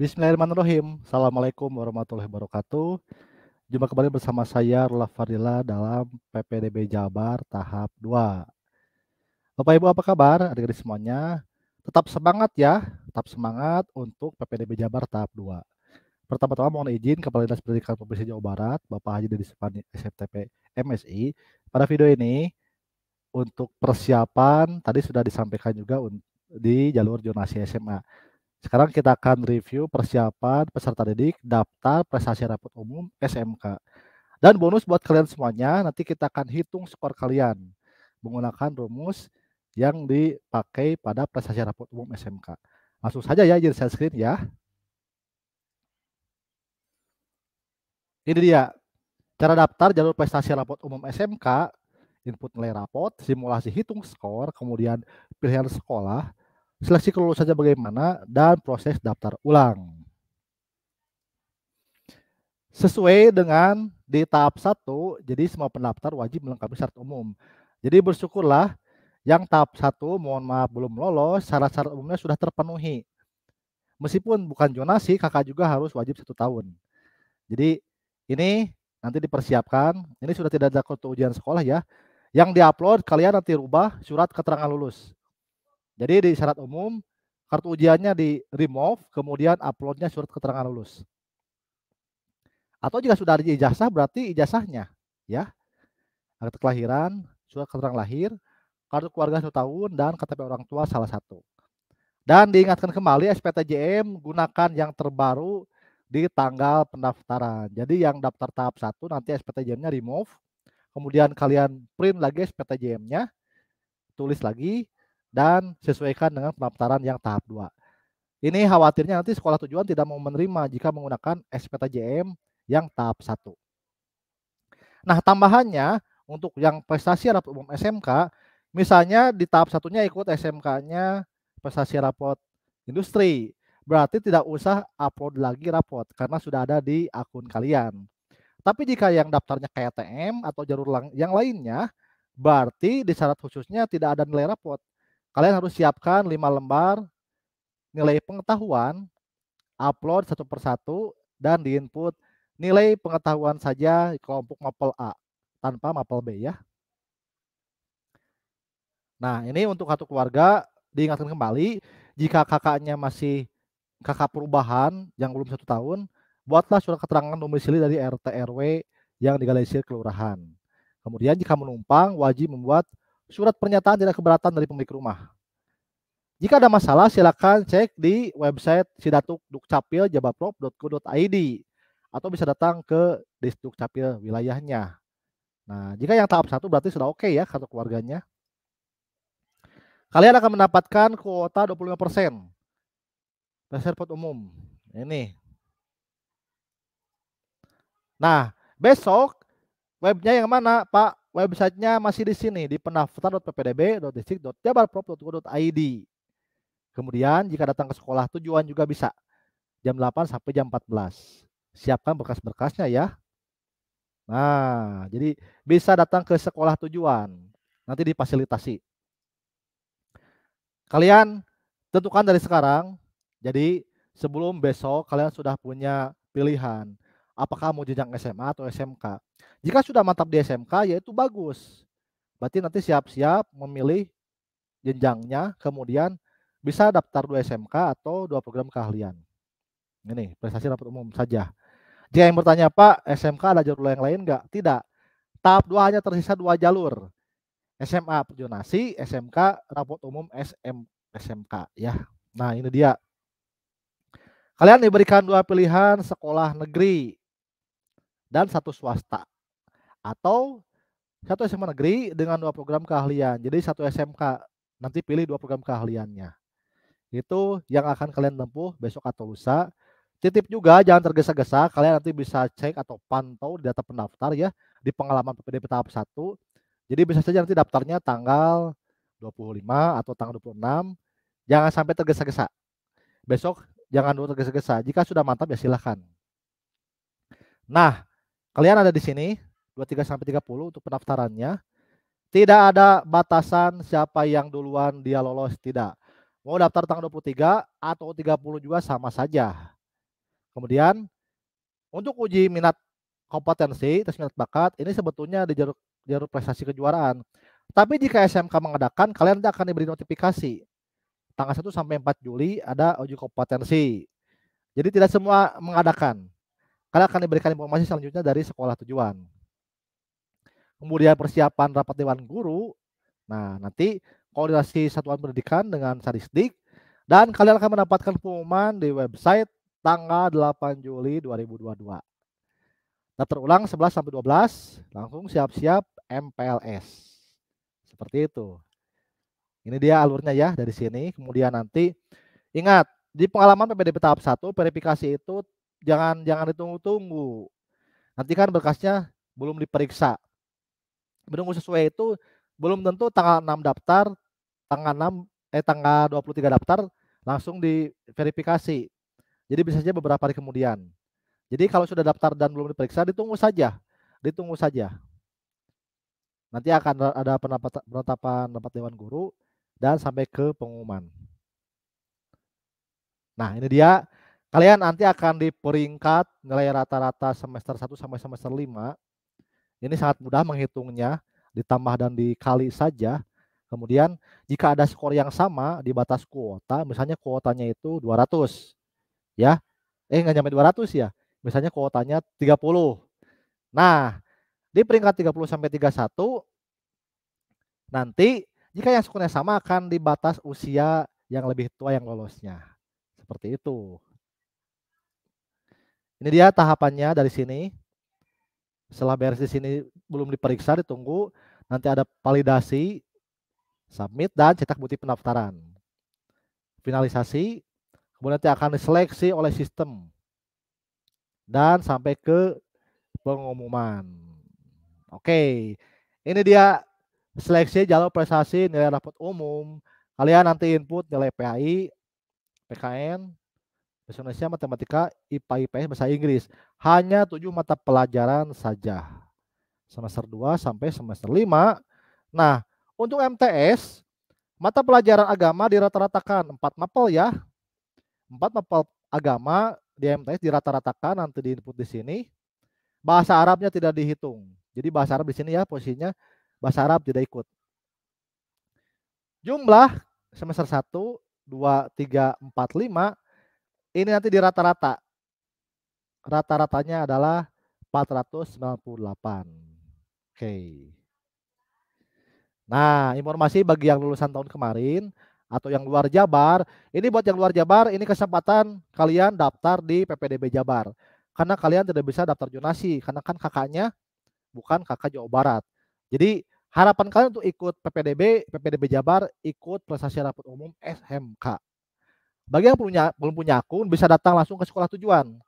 Bismillahirrahmanirrahim. Assalamualaikum warahmatullahi wabarakatuh. Jumpa kembali bersama saya Rula Fardila dalam PPDB Jabar tahap 2. Bapak Ibu apa kabar? Adik-adik semuanya, tetap semangat ya. Tetap semangat untuk PPDB Jabar tahap 2. Pertama-tama mohon izin Kepala Dinas Pendidikan Provinsi Jawa Barat, Bapak Haji dari Sepani SFTP MSI, pada video ini untuk persiapan tadi sudah disampaikan juga di jalur jonasi SMA sekarang kita akan review persiapan peserta didik, daftar, prestasi rapat umum, SMK. Dan bonus buat kalian semuanya, nanti kita akan hitung skor kalian menggunakan rumus yang dipakai pada prestasi rapat umum SMK. Langsung saja ya, jadi saya screen ya. Ini dia, cara daftar jalur prestasi rapat umum SMK, input nilai rapot, simulasi hitung skor, kemudian pilihan sekolah, seleksi kelulusannya bagaimana, dan proses daftar ulang. Sesuai dengan di tahap 1, jadi semua pendaftar wajib melengkapi syarat umum. Jadi bersyukurlah yang tahap 1 mohon maaf belum lolos, syarat-syarat umumnya sudah terpenuhi. Meskipun bukan jonasi, kakak juga harus wajib satu tahun. Jadi ini nanti dipersiapkan. Ini sudah tidak ada kartu ujian sekolah ya. Yang diupload kalian nanti rubah surat keterangan lulus. Jadi di syarat umum kartu ujiannya di remove, kemudian uploadnya surat keterangan lulus. Atau jika sudah ada ijazah berarti ijazahnya ya. Akte kelahiran, surat keterangan lahir, kartu keluarga satu tahun dan KTP orang tua salah satu. Dan diingatkan kembali SPTJM gunakan yang terbaru di tanggal pendaftaran. Jadi yang daftar tahap 1 nanti SPTJM-nya remove, kemudian kalian print lagi SPTJM-nya, tulis lagi, dan sesuaikan dengan pendaftaran yang tahap 2. Ini khawatirnya nanti sekolah tujuan tidak mau menerima jika menggunakan SPTJM yang tahap 1. Nah, tambahannya untuk yang prestasi rapot umum SMK, misalnya di tahap satunya ikut SMK-nya prestasi rapot industri. Berarti tidak usah upload lagi rapot karena sudah ada di akun kalian. Tapi jika yang daftarnya KTM atau jalur yang lainnya, berarti di syarat khususnya tidak ada nilai rapot Kalian harus siapkan 5 lembar nilai pengetahuan, upload satu persatu, dan diinput nilai pengetahuan saja di kelompok mapel A tanpa mapel B ya. Nah ini untuk satu keluarga diingatkan kembali jika kakaknya masih kakak perubahan yang belum satu tahun, buatlah surat keterangan domisili dari RT RW yang digalisir kelurahan. Kemudian jika menumpang wajib membuat surat pernyataan tidak keberatan dari pemilik rumah. Jika ada masalah, silakan cek di website Sidatuk Dukcapil atau bisa datang ke distuk capil wilayahnya. Nah, jika yang tahap satu berarti sudah oke okay ya kartu keluarganya. Kalian akan mendapatkan kuota 25% persen pot umum. Ini. Nah, besok webnya yang mana, Pak? websitenya masih di sini di pendaftaran.ppdb.distrik.jabarprov.go.id. Kemudian jika datang ke sekolah tujuan juga bisa jam 8 sampai jam 14. Siapkan berkas-berkasnya ya. Nah, jadi bisa datang ke sekolah tujuan. Nanti dipasilitasi. Kalian tentukan dari sekarang. Jadi sebelum besok kalian sudah punya pilihan apakah mau jenjang SMA atau SMK. Jika sudah mantap di SMK, yaitu bagus. Berarti nanti siap-siap memilih jenjangnya, kemudian bisa daftar dua SMK atau dua program keahlian. Ini prestasi rapat umum saja. Jika yang bertanya, Pak, SMK ada jalur yang lain nggak? Tidak. Tahap dua hanya tersisa dua jalur. SMA jonasi, SMK raport umum SM, SMK ya. Nah, ini dia. Kalian diberikan dua pilihan sekolah negeri dan satu swasta atau satu SMA negeri dengan dua program keahlian. Jadi satu SMK nanti pilih dua program keahliannya. Itu yang akan kalian tempuh besok atau lusa. Titip juga jangan tergesa-gesa, kalian nanti bisa cek atau pantau di data pendaftar ya di pengalaman PPDP tahap 1. Jadi bisa saja nanti daftarnya tanggal 25 atau tanggal 26. Jangan sampai tergesa-gesa. Besok jangan dulu tergesa-gesa. Jika sudah mantap ya silahkan. Nah, Kalian ada di sini 23 sampai 30 untuk pendaftarannya. Tidak ada batasan siapa yang duluan dia lolos, tidak. Mau daftar tanggal 23 atau 30 juga sama saja. Kemudian untuk uji minat kompetensi, tes minat bakat, ini sebetulnya di jalur, jalur prestasi kejuaraan. Tapi jika SMK mengadakan, kalian tidak akan diberi notifikasi. Tanggal 1 sampai 4 Juli ada uji kompetensi. Jadi tidak semua mengadakan. Kalian akan diberikan informasi selanjutnya dari sekolah tujuan. Kemudian persiapan rapat dewan guru. Nah, nanti koordinasi satuan pendidikan dengan sadistik. dan kalian akan mendapatkan pengumuman di website tanggal 8 Juli 2022. Nah, terulang 11 sampai 12, langsung siap-siap MPLS. Seperti itu. Ini dia alurnya ya dari sini. Kemudian nanti ingat di pengalaman PPDB tahap 1 verifikasi itu jangan jangan ditunggu-tunggu. Nanti kan berkasnya belum diperiksa. Menunggu sesuai itu belum tentu tanggal 6 daftar, tanggal 6 eh tanggal 23 daftar langsung diverifikasi. Jadi bisa saja beberapa hari kemudian. Jadi kalau sudah daftar dan belum diperiksa ditunggu saja, ditunggu saja. Nanti akan ada penetapan penetapan rapat dewan guru dan sampai ke pengumuman. Nah, ini dia Kalian nanti akan di peringkat nilai rata-rata semester 1 sampai semester 5. Ini sangat mudah menghitungnya, ditambah dan dikali saja. Kemudian jika ada skor yang sama di batas kuota, misalnya kuotanya itu 200. Ya. Eh nggak nyampe 200 ya. Misalnya kuotanya 30. Nah, di peringkat 30 sampai 31 nanti jika yang skornya sama akan dibatas usia yang lebih tua yang lolosnya. Seperti itu. Ini dia tahapannya dari sini. Setelah beres di sini belum diperiksa, ditunggu. Nanti ada validasi, submit, dan cetak bukti pendaftaran. Finalisasi, kemudian nanti akan diseleksi oleh sistem. Dan sampai ke pengumuman. Oke, ini dia seleksi jalur prestasi nilai raport umum. Kalian nanti input nilai PAI, PKN, Bahasa Indonesia, Matematika, IPA, IPS, Bahasa Inggris. Hanya tujuh mata pelajaran saja. Semester 2 sampai semester 5. Nah, untuk MTS, mata pelajaran agama dirata-ratakan. Empat mapel ya. Empat mapel agama di MTS dirata-ratakan, nanti diinput di sini. Bahasa Arabnya tidak dihitung. Jadi bahasa Arab di sini ya posisinya bahasa Arab tidak ikut. Jumlah semester 1, 2, 3, 4, 5 ini nanti di rata-rata. Rata-ratanya adalah 498. Oke. Okay. Nah, informasi bagi yang lulusan tahun kemarin atau yang luar Jabar, ini buat yang luar Jabar, ini kesempatan kalian daftar di PPDB Jabar. Karena kalian tidak bisa daftar jonasi, karena kan kakaknya bukan kakak Jawa Barat. Jadi harapan kalian untuk ikut PPDB, PPDB Jabar, ikut prestasi rapat umum SMK. Bagi yang punya, belum punya akun bisa datang langsung ke sekolah tujuan.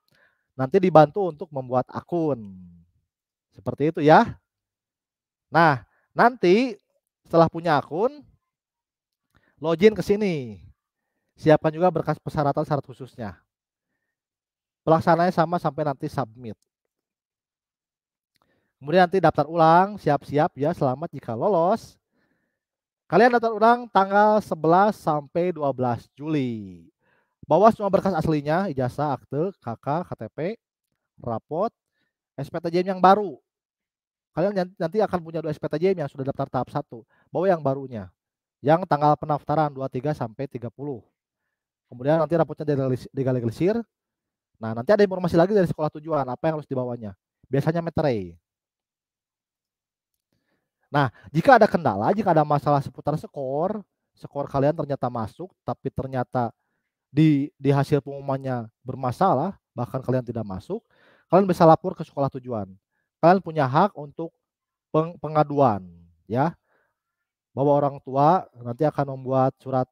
Nanti dibantu untuk membuat akun. Seperti itu ya. Nah, nanti setelah punya akun login ke sini. Siapkan juga berkas persyaratan syarat khususnya. Pelaksananya sama sampai nanti submit. Kemudian nanti daftar ulang, siap-siap ya, selamat jika lolos. Kalian daftar ulang tanggal 11 sampai 12 Juli. Bawa semua berkas aslinya, ijazah, akte, KK, KTP, rapot, SPTJM yang baru. Kalian nanti akan punya dua SPTJM yang sudah daftar tahap satu Bawa yang barunya. Yang tanggal pendaftaran 23 sampai 30. Kemudian nanti rapotnya digalegalisir. Nah, nanti ada informasi lagi dari sekolah tujuan apa yang harus dibawanya. Biasanya meterai. Nah, jika ada kendala, jika ada masalah seputar skor, skor kalian ternyata masuk tapi ternyata di di hasil pengumumannya bermasalah, bahkan kalian tidak masuk, kalian bisa lapor ke sekolah tujuan. Kalian punya hak untuk peng, pengaduan, ya. Bahwa orang tua nanti akan membuat surat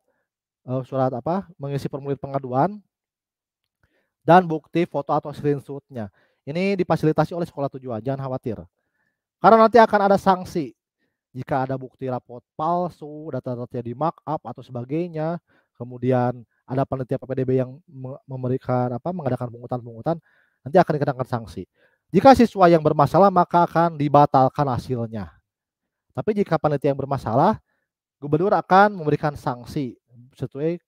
uh, surat apa? mengisi formulir pengaduan dan bukti foto atau screenshotnya. Ini difasilitasi oleh sekolah tujuan, jangan khawatir. Karena nanti akan ada sanksi jika ada bukti rapot palsu, data-data di markup atau sebagainya, kemudian ada panitia PPDB yang memberikan apa mengadakan pungutan-pungutan nanti akan dikenakan sanksi. Jika siswa yang bermasalah maka akan dibatalkan hasilnya. Tapi jika panitia yang bermasalah, gubernur akan memberikan sanksi sesuai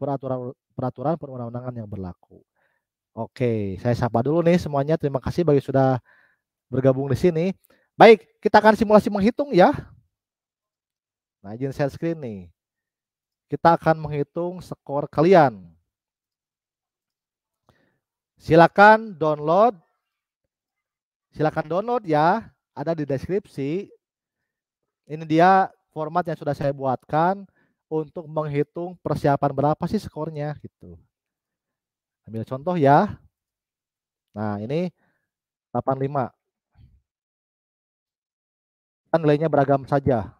peraturan peraturan perundang-undangan yang berlaku. Oke, saya sapa dulu nih semuanya. Terima kasih bagi sudah bergabung di sini. Baik, kita akan simulasi menghitung ya. Nah, izin share screen nih kita akan menghitung skor kalian. Silakan download. Silakan download ya, ada di deskripsi. Ini dia format yang sudah saya buatkan untuk menghitung persiapan berapa sih skornya gitu. Ambil contoh ya. Nah, ini 85. Kan nilainya beragam saja.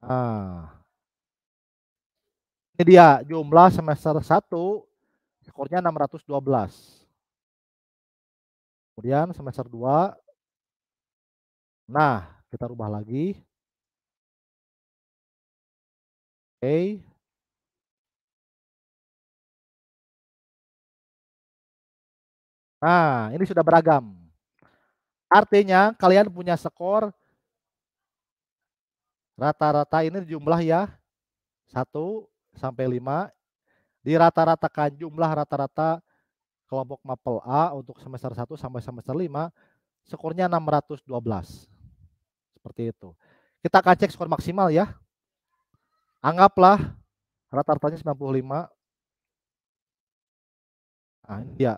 Ah. Ini dia jumlah semester 1 skornya 612. Kemudian semester 2 Nah, kita rubah lagi. Oke. Okay. Nah, ini sudah beragam. Artinya kalian punya skor rata-rata ini jumlah ya. 1, sampai 5 rata ratakan jumlah rata-rata kelompok mapel A untuk semester 1 sampai semester 5 skornya 612. Seperti itu. Kita akan cek skor maksimal ya. Anggaplah rata-ratanya 95. Nah, ini dia.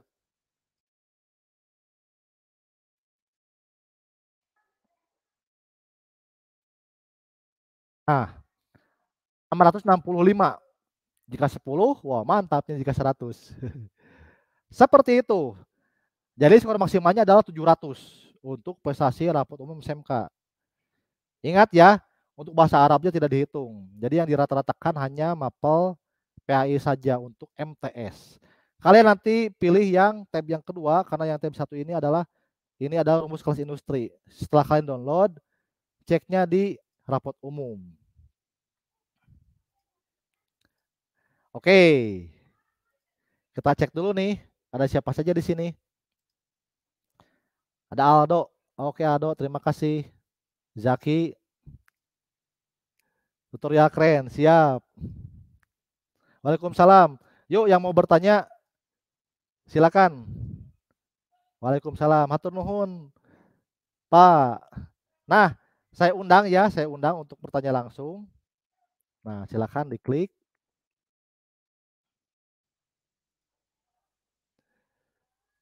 Nah, 665. Jika 10, wah mantapnya jika 100. Seperti itu. Jadi skor maksimalnya adalah 700 untuk prestasi rapat umum SMK. Ingat ya, untuk bahasa Arabnya tidak dihitung. Jadi yang dirata-ratakan hanya mapel PAI saja untuk MTS. Kalian nanti pilih yang tab yang kedua karena yang tab satu ini adalah ini adalah rumus kelas industri. Setelah kalian download, ceknya di rapot umum. Oke. Kita cek dulu nih, ada siapa saja di sini? Ada Aldo. Oke, Aldo, terima kasih. Zaki. Tutorial ya, keren, siap. Waalaikumsalam. Yuk yang mau bertanya silakan. Waalaikumsalam. Hatur nuhun. Pak. Nah, saya undang ya, saya undang untuk bertanya langsung. Nah, silakan diklik.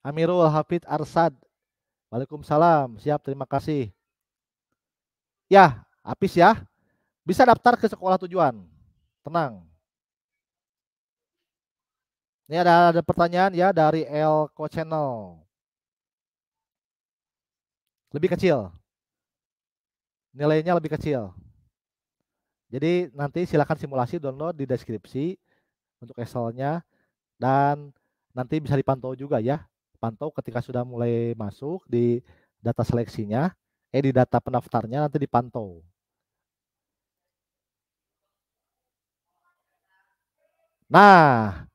Amirul Hafid Arsad. Waalaikumsalam. Siap, terima kasih. Ya, habis ya. Bisa daftar ke sekolah tujuan. Tenang. Ini ada, ada pertanyaan ya dari Elko Channel. Lebih kecil. Nilainya lebih kecil. Jadi nanti silakan simulasi download di deskripsi untuk Excel-nya dan nanti bisa dipantau juga ya pantau ketika sudah mulai masuk di data seleksinya, eh di data pendaftarnya nanti dipantau. Nah,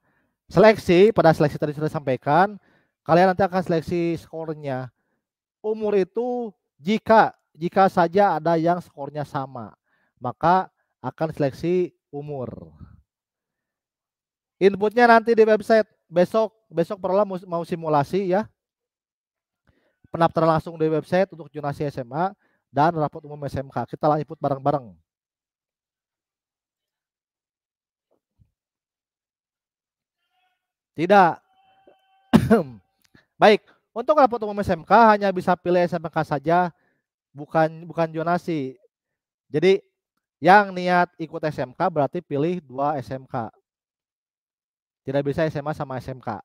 seleksi pada seleksi tadi sudah sampaikan, kalian nanti akan seleksi skornya. Umur itu jika jika saja ada yang skornya sama, maka akan seleksi umur. Inputnya nanti di website besok besok perlah mau, simulasi ya pendaftaran langsung dari website untuk jurnasi SMA dan rapat umum SMK. Kita lanjut bareng-bareng. Tidak. Baik, untuk rapat umum SMK hanya bisa pilih SMK saja, bukan bukan jonasi. Jadi yang niat ikut SMK berarti pilih dua SMK. Tidak bisa SMA sama SMK.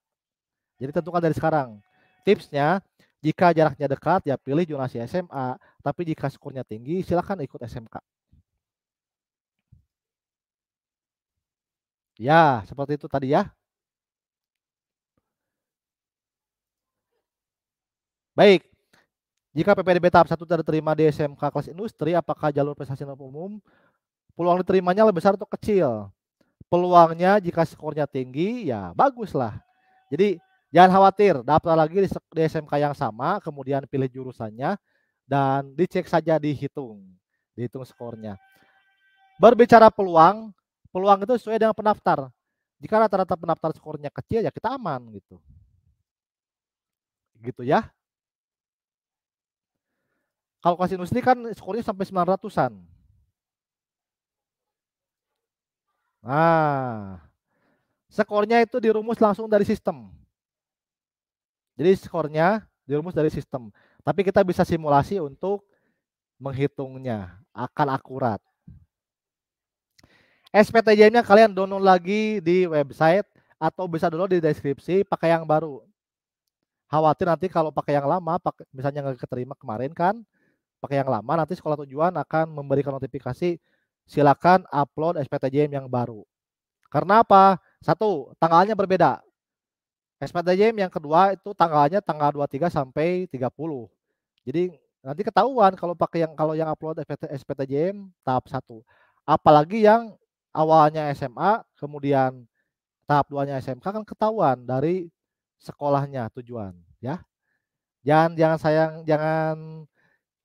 Jadi tentukan dari sekarang. Tipsnya, jika jaraknya dekat ya pilih si SMA, tapi jika skornya tinggi silahkan ikut SMK. Ya, seperti itu tadi ya. Baik. Jika PPDB tahap 1 diterima di SMK kelas industri, apakah jalur prestasi umum peluang diterimanya lebih besar atau kecil? peluangnya jika skornya tinggi ya baguslah. Jadi jangan khawatir, daftar lagi di, SMK yang sama, kemudian pilih jurusannya dan dicek saja dihitung, dihitung skornya. Berbicara peluang, peluang itu sesuai dengan pendaftar. Jika rata-rata pendaftar skornya kecil ya kita aman gitu. Gitu ya. Kalau Kalkulasi industri kan skornya sampai 900-an. Nah, skornya itu dirumus langsung dari sistem. Jadi skornya dirumus dari sistem. Tapi kita bisa simulasi untuk menghitungnya akan akurat. SPTJ-nya kalian download lagi di website atau bisa download di deskripsi pakai yang baru. Khawatir nanti kalau pakai yang lama, pakai, misalnya nggak keterima kemarin kan, pakai yang lama nanti sekolah tujuan akan memberikan notifikasi silakan upload SPTJM yang baru. Karena apa? Satu, tanggalnya berbeda. SPTJM yang kedua itu tanggalnya tanggal 23 sampai 30. Jadi nanti ketahuan kalau pakai yang kalau yang upload SPT, SPTJM tahap 1. Apalagi yang awalnya SMA, kemudian tahap 2-nya SMK kan ketahuan dari sekolahnya tujuan, ya. Jangan jangan sayang jangan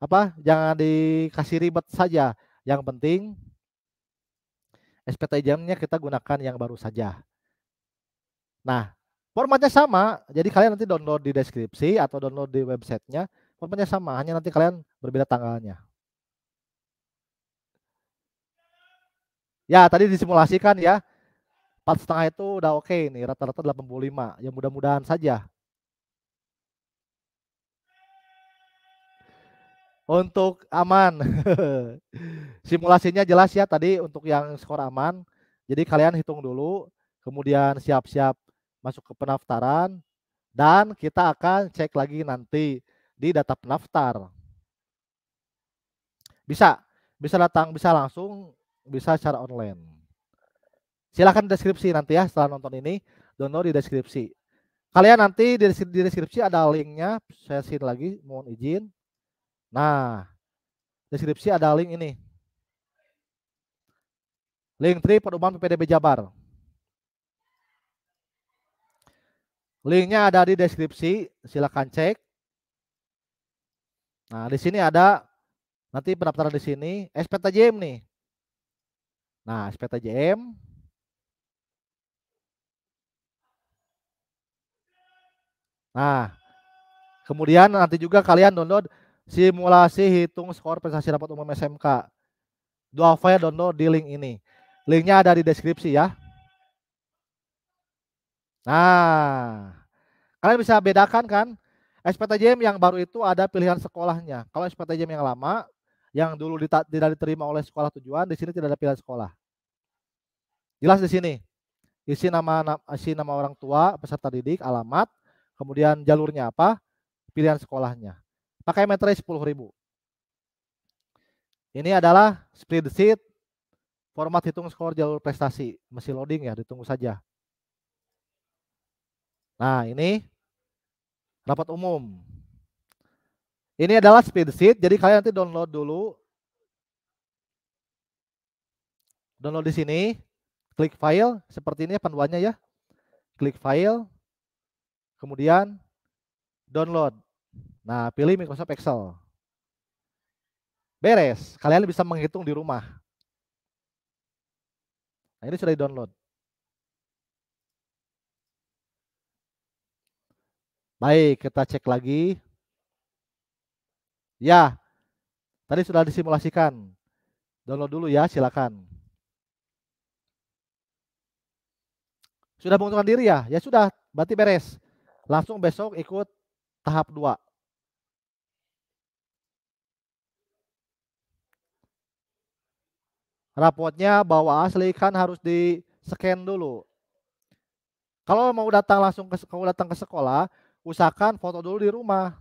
apa? Jangan dikasih ribet saja. Yang penting SPT jamnya kita gunakan yang baru saja. Nah, formatnya sama, jadi kalian nanti download di deskripsi atau download di websitenya, formatnya sama, hanya nanti kalian berbeda tanggalnya. Ya, tadi disimulasikan ya, empat setengah itu udah oke okay nih, rata-rata 85, ya mudah-mudahan saja untuk aman. Simulasinya jelas ya tadi untuk yang skor aman. Jadi kalian hitung dulu, kemudian siap-siap masuk ke pendaftaran dan kita akan cek lagi nanti di data pendaftar. Bisa, bisa datang, bisa langsung, bisa secara online. Silahkan deskripsi nanti ya setelah nonton ini, download di deskripsi. Kalian nanti di deskripsi ada linknya, saya sini lagi, mohon izin. Nah, deskripsi ada link ini. Link tri perumahan PPDB Jabar. Linknya ada di deskripsi, silakan cek. Nah, di sini ada nanti pendaftaran di sini SPTJM nih. Nah, SPTJM Nah, kemudian nanti juga kalian download simulasi hitung skor prestasi rapat umum SMK. Dua file download di link ini. Linknya ada di deskripsi ya. Nah, kalian bisa bedakan kan? SPTJM yang baru itu ada pilihan sekolahnya. Kalau SPTJM yang lama, yang dulu tidak diterima oleh sekolah tujuan, di sini tidak ada pilihan sekolah. Jelas di sini. Isi nama isi nama orang tua, peserta didik, alamat, kemudian jalurnya apa, pilihan sekolahnya pakai materai 10.000. Ini adalah spreadsheet format hitung skor jalur prestasi, masih loading ya, ditunggu saja. Nah, ini rapat umum. Ini adalah spreadsheet, jadi kalian nanti download dulu. Download di sini, klik file, seperti ini panduannya ya. Klik file, kemudian download. Nah, pilih Microsoft Excel. Beres, kalian bisa menghitung di rumah. Nah, ini sudah di-download. Baik, kita cek lagi. Ya, tadi sudah disimulasikan. Download dulu ya, silakan. Sudah menguntungkan diri ya? Ya sudah, berarti beres. Langsung besok ikut tahap 2. Rapotnya bawa asli kan harus di scan dulu. Kalau mau datang langsung ke kalau datang ke sekolah, usahakan foto dulu di rumah.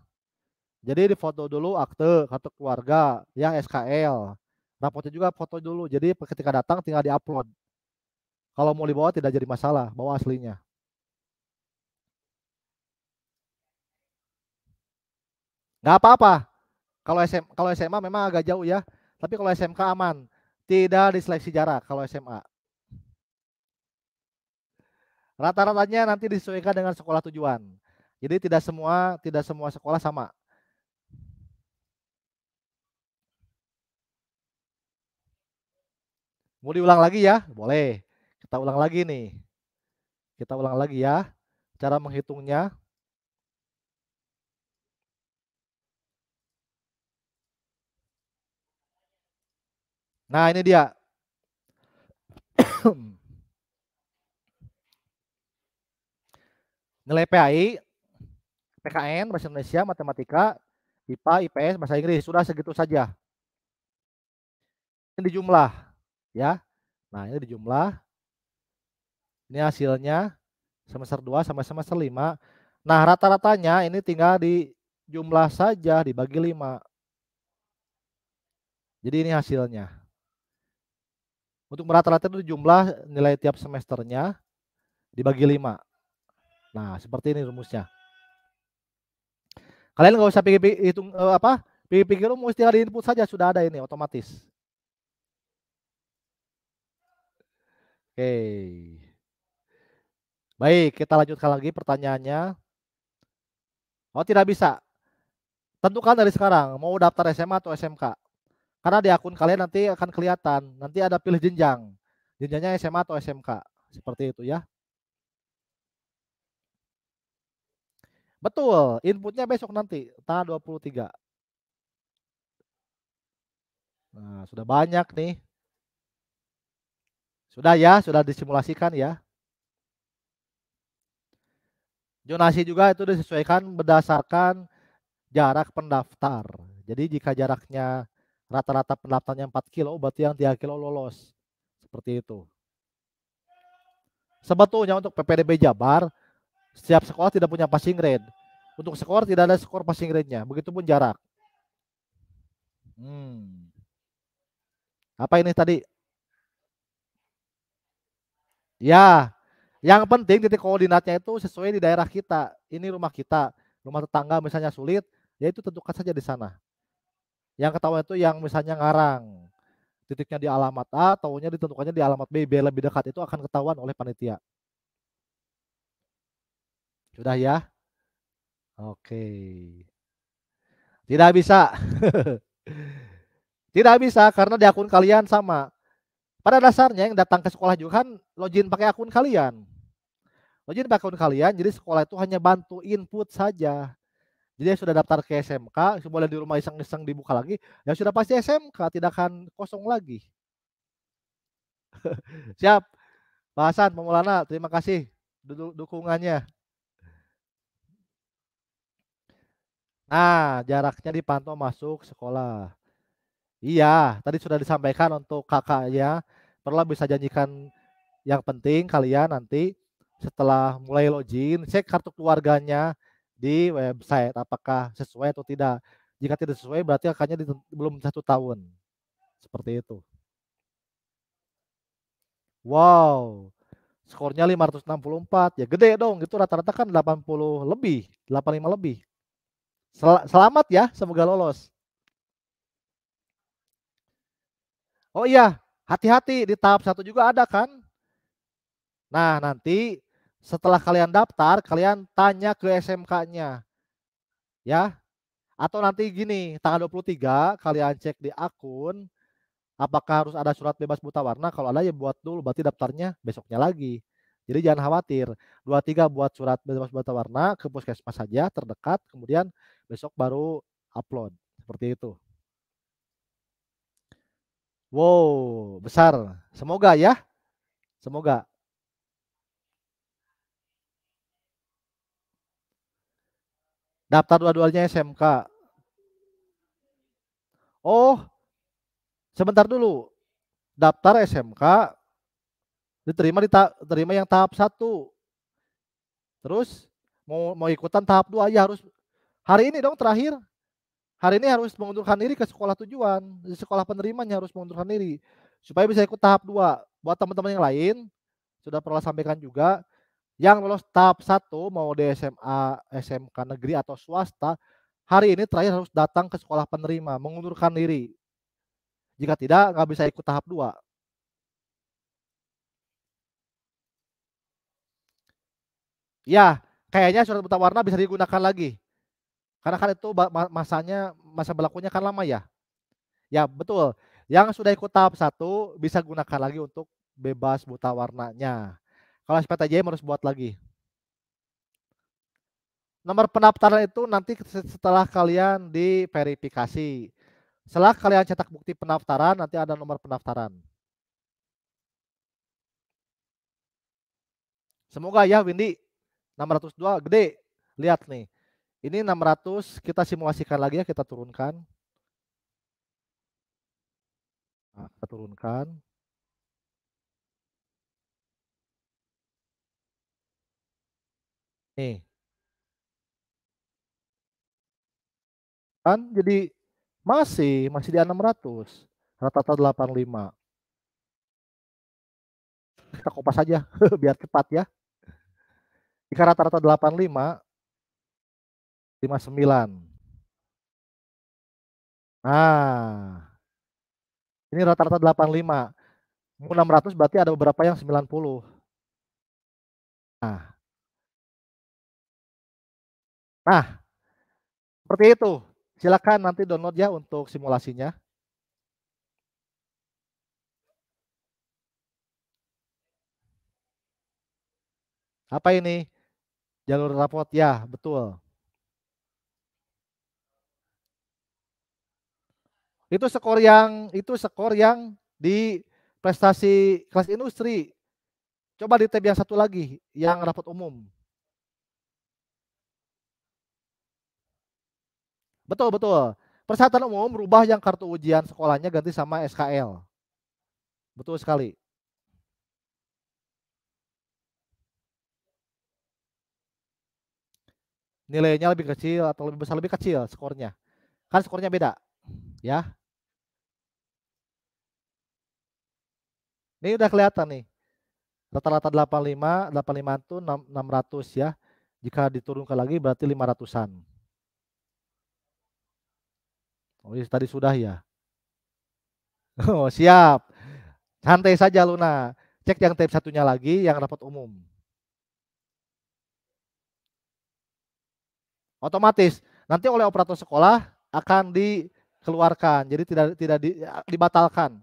Jadi di foto dulu akte kartu keluarga yang SKL. Rapotnya juga foto dulu. Jadi ketika datang tinggal diupload. Kalau mau dibawa tidak jadi masalah, bawa aslinya. Nggak apa-apa. Kalau SM, kalau SMA memang agak jauh ya, tapi kalau SMK aman. Tidak diseleksi jarak kalau SMA. Rata-ratanya nanti disesuaikan dengan sekolah tujuan. Jadi tidak semua tidak semua sekolah sama. Mau diulang lagi ya? Boleh. Kita ulang lagi nih. Kita ulang lagi ya. Cara menghitungnya. Nah, ini dia. Nilai PAI, PKN, Bahasa Indonesia, Matematika, IPA, IPS, Bahasa Inggris. Sudah segitu saja. Ini dijumlah. ya. Nah, ini dijumlah. Ini hasilnya semester 2 sama semester 5. Nah, rata-ratanya ini tinggal di jumlah saja dibagi 5. Jadi ini hasilnya. Untuk merata-rata itu jumlah nilai tiap semesternya dibagi 5. Nah, seperti ini rumusnya. Kalian nggak usah pikir-pikir hitung uh, apa? Pikir-pikir rumus oh, tinggal di input saja sudah ada ini otomatis. Oke. Baik, kita lanjutkan lagi pertanyaannya. Oh, tidak bisa. Tentukan dari sekarang mau daftar SMA atau SMK. Karena di akun kalian nanti akan kelihatan, nanti ada pilih jenjang. Jenjangnya SMA atau SMK, seperti itu ya. Betul, inputnya besok nanti, tanggal 23. Nah, sudah banyak nih. Sudah ya, sudah disimulasikan ya. Jonasi juga itu disesuaikan berdasarkan jarak pendaftar. Jadi jika jaraknya rata-rata pendapatannya 4 kilo, berarti yang 3 kilo lolos. Seperti itu. Sebetulnya untuk PPDB Jabar, setiap sekolah tidak punya passing grade. Untuk skor tidak ada skor passing grade-nya, begitupun jarak. Hmm. Apa ini tadi? Ya, yang penting titik koordinatnya itu sesuai di daerah kita. Ini rumah kita, rumah tetangga misalnya sulit, ya itu tentukan saja di sana. Yang ketahuan itu yang misalnya ngarang. Titiknya di alamat A, tahunya ditentukannya di alamat B, biar lebih dekat itu akan ketahuan oleh panitia. Sudah ya? Oke. Tidak bisa. Tidak bisa karena di akun kalian sama. Pada dasarnya yang datang ke sekolah juga kan login pakai akun kalian. Login pakai akun kalian, jadi sekolah itu hanya bantu input saja. Jadi yang sudah daftar ke SMK, semuanya di rumah iseng-iseng dibuka lagi, yang sudah pasti SMK tidak akan kosong lagi. Siap. Pak Bahasan Maulana, terima kasih du dukungannya. Nah, jaraknya dipantau masuk sekolah. Iya, tadi sudah disampaikan untuk kakak ya Perlu bisa janjikan yang penting kalian nanti setelah mulai login, cek kartu keluarganya, di website apakah sesuai atau tidak. Jika tidak sesuai berarti akannya belum satu tahun. Seperti itu. Wow, skornya 564 ya gede dong. Itu rata-rata kan 80 lebih, 85 lebih. Sel selamat ya, semoga lolos. Oh iya, hati-hati di tahap satu juga ada kan. Nah nanti setelah kalian daftar, kalian tanya ke SMK-nya. Ya. Atau nanti gini, tanggal 23 kalian cek di akun apakah harus ada surat bebas buta warna? Kalau ada ya buat dulu, berarti daftarnya besoknya lagi. Jadi jangan khawatir. 23 buat surat bebas buta warna ke puskesmas saja terdekat, kemudian besok baru upload. Seperti itu. Wow, besar. Semoga ya. Semoga. Daftar dua-duanya SMK. Oh, sebentar dulu. Daftar SMK diterima di terima yang tahap satu. Terus mau mau ikutan tahap dua ya harus hari ini dong terakhir. Hari ini harus mengundurkan diri ke sekolah tujuan, di sekolah penerimanya harus mengundurkan diri supaya bisa ikut tahap dua. Buat teman-teman yang lain sudah pernah sampaikan juga yang lolos tahap 1 mau di SMA, SMK negeri atau swasta, hari ini terakhir harus datang ke sekolah penerima, mengundurkan diri. Jika tidak, nggak bisa ikut tahap 2. Ya, kayaknya surat buta warna bisa digunakan lagi. Karena kan itu masanya masa berlakunya kan lama ya. Ya, betul. Yang sudah ikut tahap 1 bisa gunakan lagi untuk bebas buta warnanya. Kalau SPT JM harus buat lagi. Nomor pendaftaran itu nanti setelah kalian diverifikasi. Setelah kalian cetak bukti pendaftaran, nanti ada nomor pendaftaran. Semoga ya Windy 602 gede. Lihat nih. Ini 600 kita simulasikan lagi ya, kita turunkan. Nah, kita turunkan. Nih. Eh. Kan jadi masih masih di 600, rata-rata 85. Kita kopas aja biar cepat ya. Jika rata-rata 85 59. Nah, ini rata-rata 85. 600 berarti ada beberapa yang 90. Nah, Nah, seperti itu. Silakan nanti download ya untuk simulasinya. Apa ini? Jalur rapot ya, betul. Itu skor yang itu skor yang di prestasi kelas industri. Coba di tab yang satu lagi, yang rapot umum. Betul, betul. Persyaratan umum merubah yang kartu ujian sekolahnya ganti sama SKL. Betul sekali. Nilainya lebih kecil atau lebih besar lebih kecil skornya. Kan skornya beda. Ya. Ini udah kelihatan nih. Rata-rata 85, 85 itu 600 ya. Jika diturunkan lagi berarti 500-an. Oh, iya, tadi sudah ya. Oh, siap. Santai saja Luna. Cek yang tab satunya lagi, yang rapat umum. Otomatis nanti oleh operator sekolah akan dikeluarkan. Jadi tidak tidak di, dibatalkan.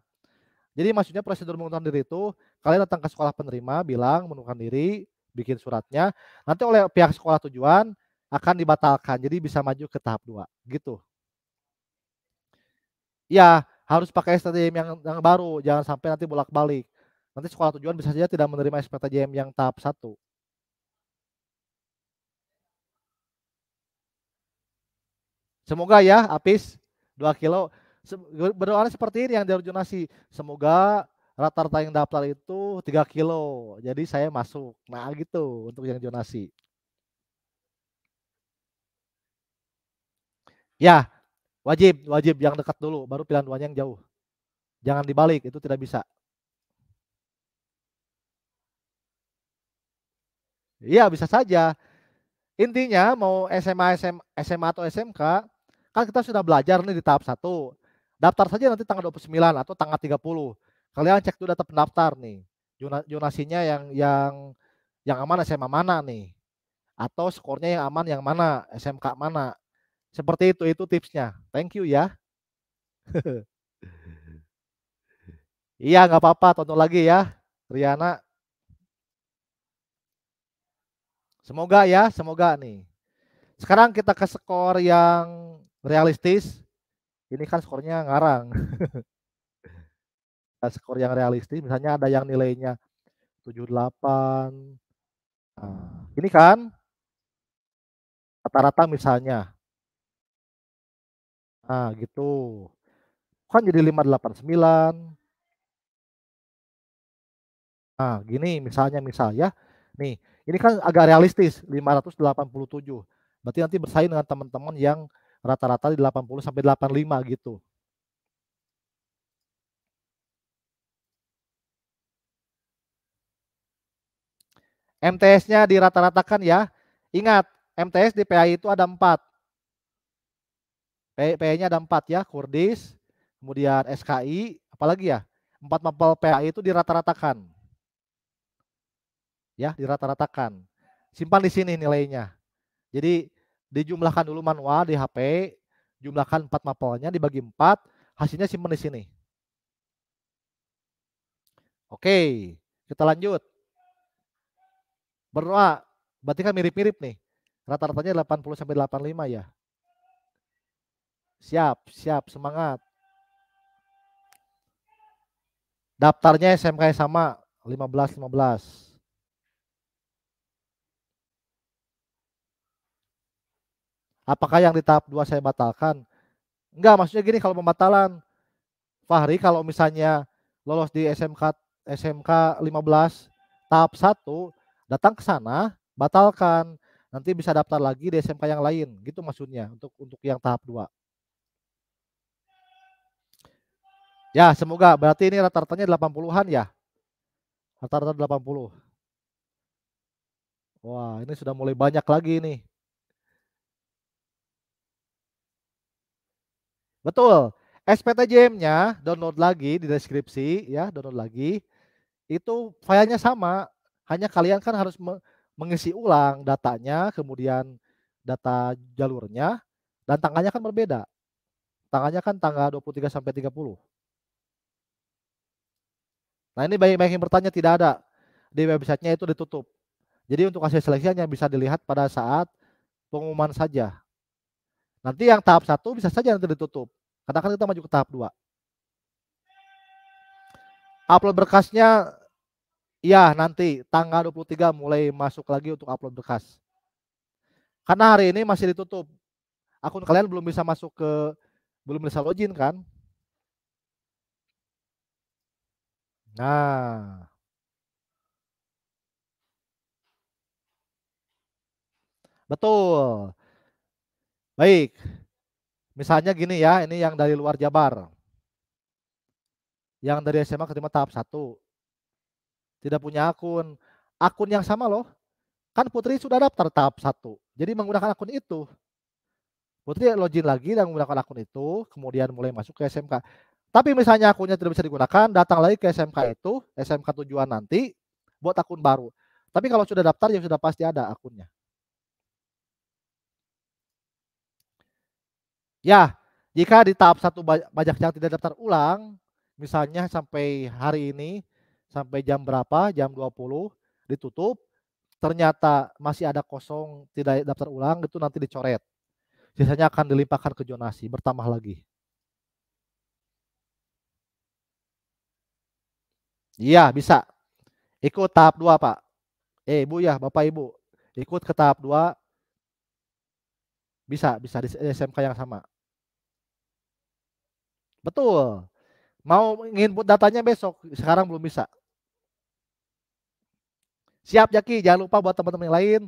Jadi maksudnya prosedur mengundurkan diri itu kalian datang ke sekolah penerima bilang mengundurkan diri, bikin suratnya. Nanti oleh pihak sekolah tujuan akan dibatalkan. Jadi bisa maju ke tahap 2. Gitu ya harus pakai STJM yang, yang baru, jangan sampai nanti bolak-balik. Nanti sekolah tujuan bisa saja tidak menerima SPTJM yang tahap satu. Semoga ya, Apis 2 kilo. Berdoa seperti ini yang diorjunasi. Semoga rata-rata yang daftar itu 3 kilo. Jadi saya masuk. Nah gitu untuk yang jonasi. Ya, Wajib, wajib yang dekat dulu, baru pilihan duanya yang jauh. Jangan dibalik, itu tidak bisa. Iya, bisa saja. Intinya mau SMA, SM, SMA atau SMK, kan kita sudah belajar nih di tahap satu. Daftar saja nanti tanggal 29 atau tanggal 30. Kalian cek dulu data pendaftar nih. Jonasinya yang yang yang aman SMA mana nih? Atau skornya yang aman yang mana? SMK mana? Seperti itu, itu tipsnya. Thank you ya. iya, nggak apa-apa, tonton lagi ya, Riana. Semoga ya, semoga nih. Sekarang kita ke skor yang realistis. Ini kan skornya ngarang. skor yang realistis, misalnya ada yang nilainya 78. Nah, ini kan rata-rata misalnya Nah, gitu. Kan jadi 589. Nah, gini misalnya misal ya. Nih, ini kan agak realistis 587. Berarti nanti bersaing dengan teman-teman yang rata-rata di 80 sampai 85 gitu. MTS-nya dirata-ratakan ya. Ingat, MTS di PAI itu ada 4. P-nya ada empat ya, Kurdis, kemudian SKI, apalagi ya? Empat mapel PA itu dirata-ratakan. Ya, dirata-ratakan. Simpan di sini nilainya. Jadi dijumlahkan dulu manual di HP, jumlahkan empat mapelnya dibagi empat, hasilnya simpan di sini. Oke, kita lanjut. Berdoa, berarti kan mirip-mirip nih. Rata-ratanya 80 sampai 85 ya. Siap, siap, semangat. Daftarnya SMK sama 15 15. Apakah yang di tahap 2 saya batalkan? Enggak, maksudnya gini kalau pembatalan. Fahri kalau misalnya lolos di SMK SMK 15 tahap 1 datang ke sana batalkan nanti bisa daftar lagi di SMK yang lain gitu maksudnya untuk untuk yang tahap 2 Ya, semoga. Berarti ini rata-ratanya 80-an ya. Rata-rata 80. Wah, ini sudah mulai banyak lagi nih. Betul. SPTJM-nya download lagi di deskripsi ya, download lagi. Itu filenya sama, hanya kalian kan harus mengisi ulang datanya, kemudian data jalurnya dan tanggalnya kan berbeda. Tanggalnya kan tanggal 23 sampai 30. Nah ini banyak-banyak yang bertanya tidak ada di websitenya itu ditutup. Jadi untuk hasil seleksi hanya bisa dilihat pada saat pengumuman saja. Nanti yang tahap satu bisa saja nanti ditutup. Katakan kita maju ke tahap dua. Upload berkasnya ya nanti tanggal 23 mulai masuk lagi untuk upload berkas. Karena hari ini masih ditutup. Akun kalian belum bisa masuk ke belum bisa login kan? Nah. Betul. Baik. Misalnya gini ya, ini yang dari luar Jabar. Yang dari SMA keterima tahap 1. Tidak punya akun. Akun yang sama loh. Kan Putri sudah daftar tahap 1. Jadi menggunakan akun itu. Putri login lagi dan menggunakan akun itu, kemudian mulai masuk ke SMK. Tapi misalnya akunnya tidak bisa digunakan, datang lagi ke SMK iya. itu, SMK tujuan nanti, buat akun baru. Tapi kalau sudah daftar, ya sudah pasti ada akunnya. Ya, jika di tahap satu banyak yang tidak daftar ulang, misalnya sampai hari ini, sampai jam berapa, jam 20, ditutup, ternyata masih ada kosong, tidak daftar ulang, itu nanti dicoret. Sisanya akan dilimpahkan ke Jonasi bertambah lagi. Iya, bisa. Ikut tahap 2, Pak. Eh, Ibu ya, Bapak Ibu. Ikut ke tahap 2. Bisa, bisa di SMK yang sama. Betul. Mau nginput datanya besok, sekarang belum bisa. Siap Jaki, jangan lupa buat teman-teman yang lain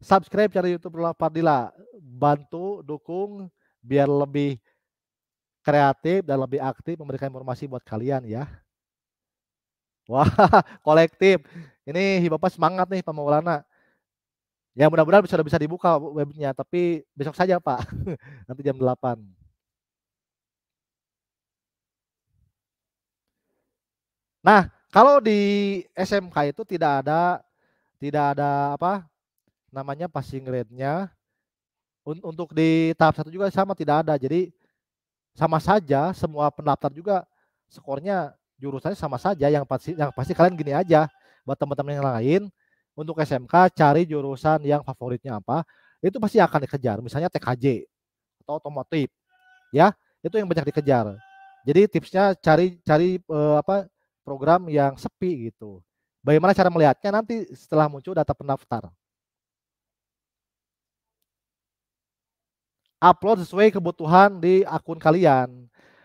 subscribe channel YouTube Rula Fadila. Bantu, dukung biar lebih kreatif dan lebih aktif memberikan informasi buat kalian ya. Wah, kolektif. Ini pas semangat nih Pak Maulana. Ya mudah-mudahan sudah bisa dibuka webnya, tapi besok saja Pak, nanti jam 8. Nah, kalau di SMK itu tidak ada tidak ada apa namanya passing grade-nya. Untuk di tahap satu juga sama tidak ada. Jadi sama saja semua pendaftar juga skornya jurusannya sama saja yang pasti yang pasti kalian gini aja buat teman-teman yang lain untuk SMK cari jurusan yang favoritnya apa itu pasti akan dikejar misalnya TKJ atau otomotif ya itu yang banyak dikejar jadi tipsnya cari cari eh, apa program yang sepi gitu bagaimana cara melihatnya nanti setelah muncul data pendaftar upload sesuai kebutuhan di akun kalian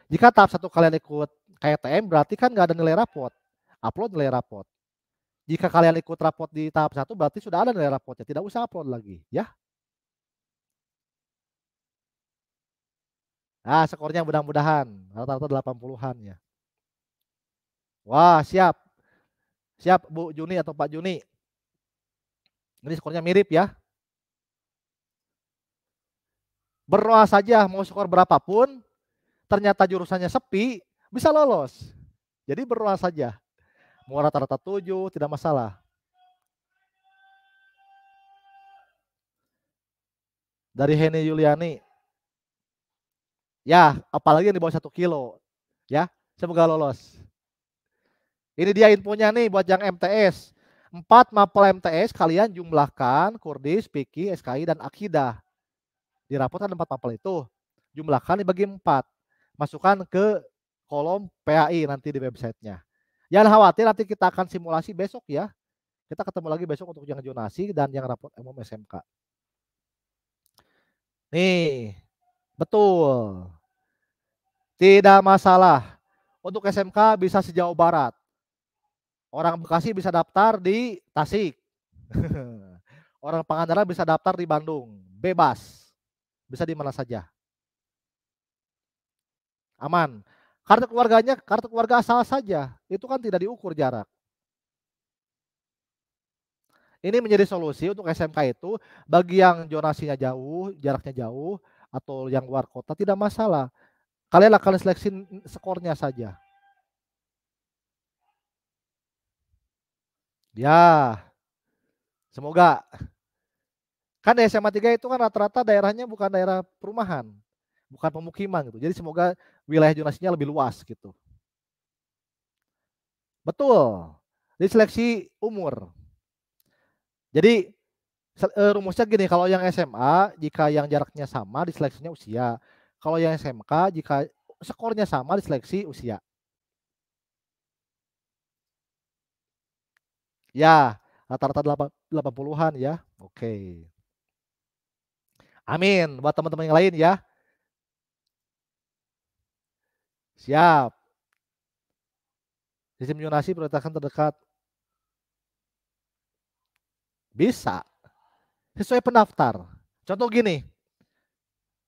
jika tahap satu kalian ikut TM berarti kan nggak ada nilai rapot. Upload nilai rapot. Jika kalian ikut rapot di tahap satu berarti sudah ada nilai rapotnya. Tidak usah upload lagi ya. Nah, skornya mudah-mudahan rata-rata 80-an ya. Wah, siap. Siap Bu Juni atau Pak Juni. Ini skornya mirip ya. Berdoa saja mau skor berapapun, ternyata jurusannya sepi, bisa lolos. Jadi berdoa saja. Mau rata-rata tujuh, tidak masalah. Dari Heni Yuliani. Ya, apalagi yang di bawah satu kilo. Ya, semoga lolos. Ini dia infonya nih buat yang MTS. Empat mapel MTS kalian jumlahkan Kurdis, Piki, SKI, dan Akidah. Di rapot ada empat mapel itu. Jumlahkan dibagi empat. Masukkan ke kolom PAI nanti di websitenya. Jangan khawatir nanti kita akan simulasi besok ya. Kita ketemu lagi besok untuk yang jonasi dan yang rapot umum SMK. Nih, betul. Tidak masalah. Untuk SMK bisa sejauh barat. Orang Bekasi bisa daftar di Tasik. Orang Pangandaran bisa daftar di Bandung. Bebas. Bisa di mana saja. Aman. Kartu keluarganya, kartu keluarga asal saja, itu kan tidak diukur jarak. Ini menjadi solusi untuk SMK itu bagi yang jonasinya jauh, jaraknya jauh, atau yang luar kota tidak masalah. Kalian akan seleksi skornya saja. Ya, semoga. Kan SMA 3 itu kan rata-rata daerahnya bukan daerah perumahan, bukan pemukiman gitu. Jadi semoga wilayah jonasinya lebih luas gitu. Betul. Jadi seleksi umur. Jadi eh, rumusnya gini, kalau yang SMA jika yang jaraknya sama diseleksinya usia. Kalau yang SMK jika skornya sama diseleksi usia. Ya, rata-rata 80-an ya. Oke. Amin buat teman-teman yang lain ya. Siap. Sistem jonasi perletakan terdekat. Bisa. Sesuai pendaftar. Contoh gini.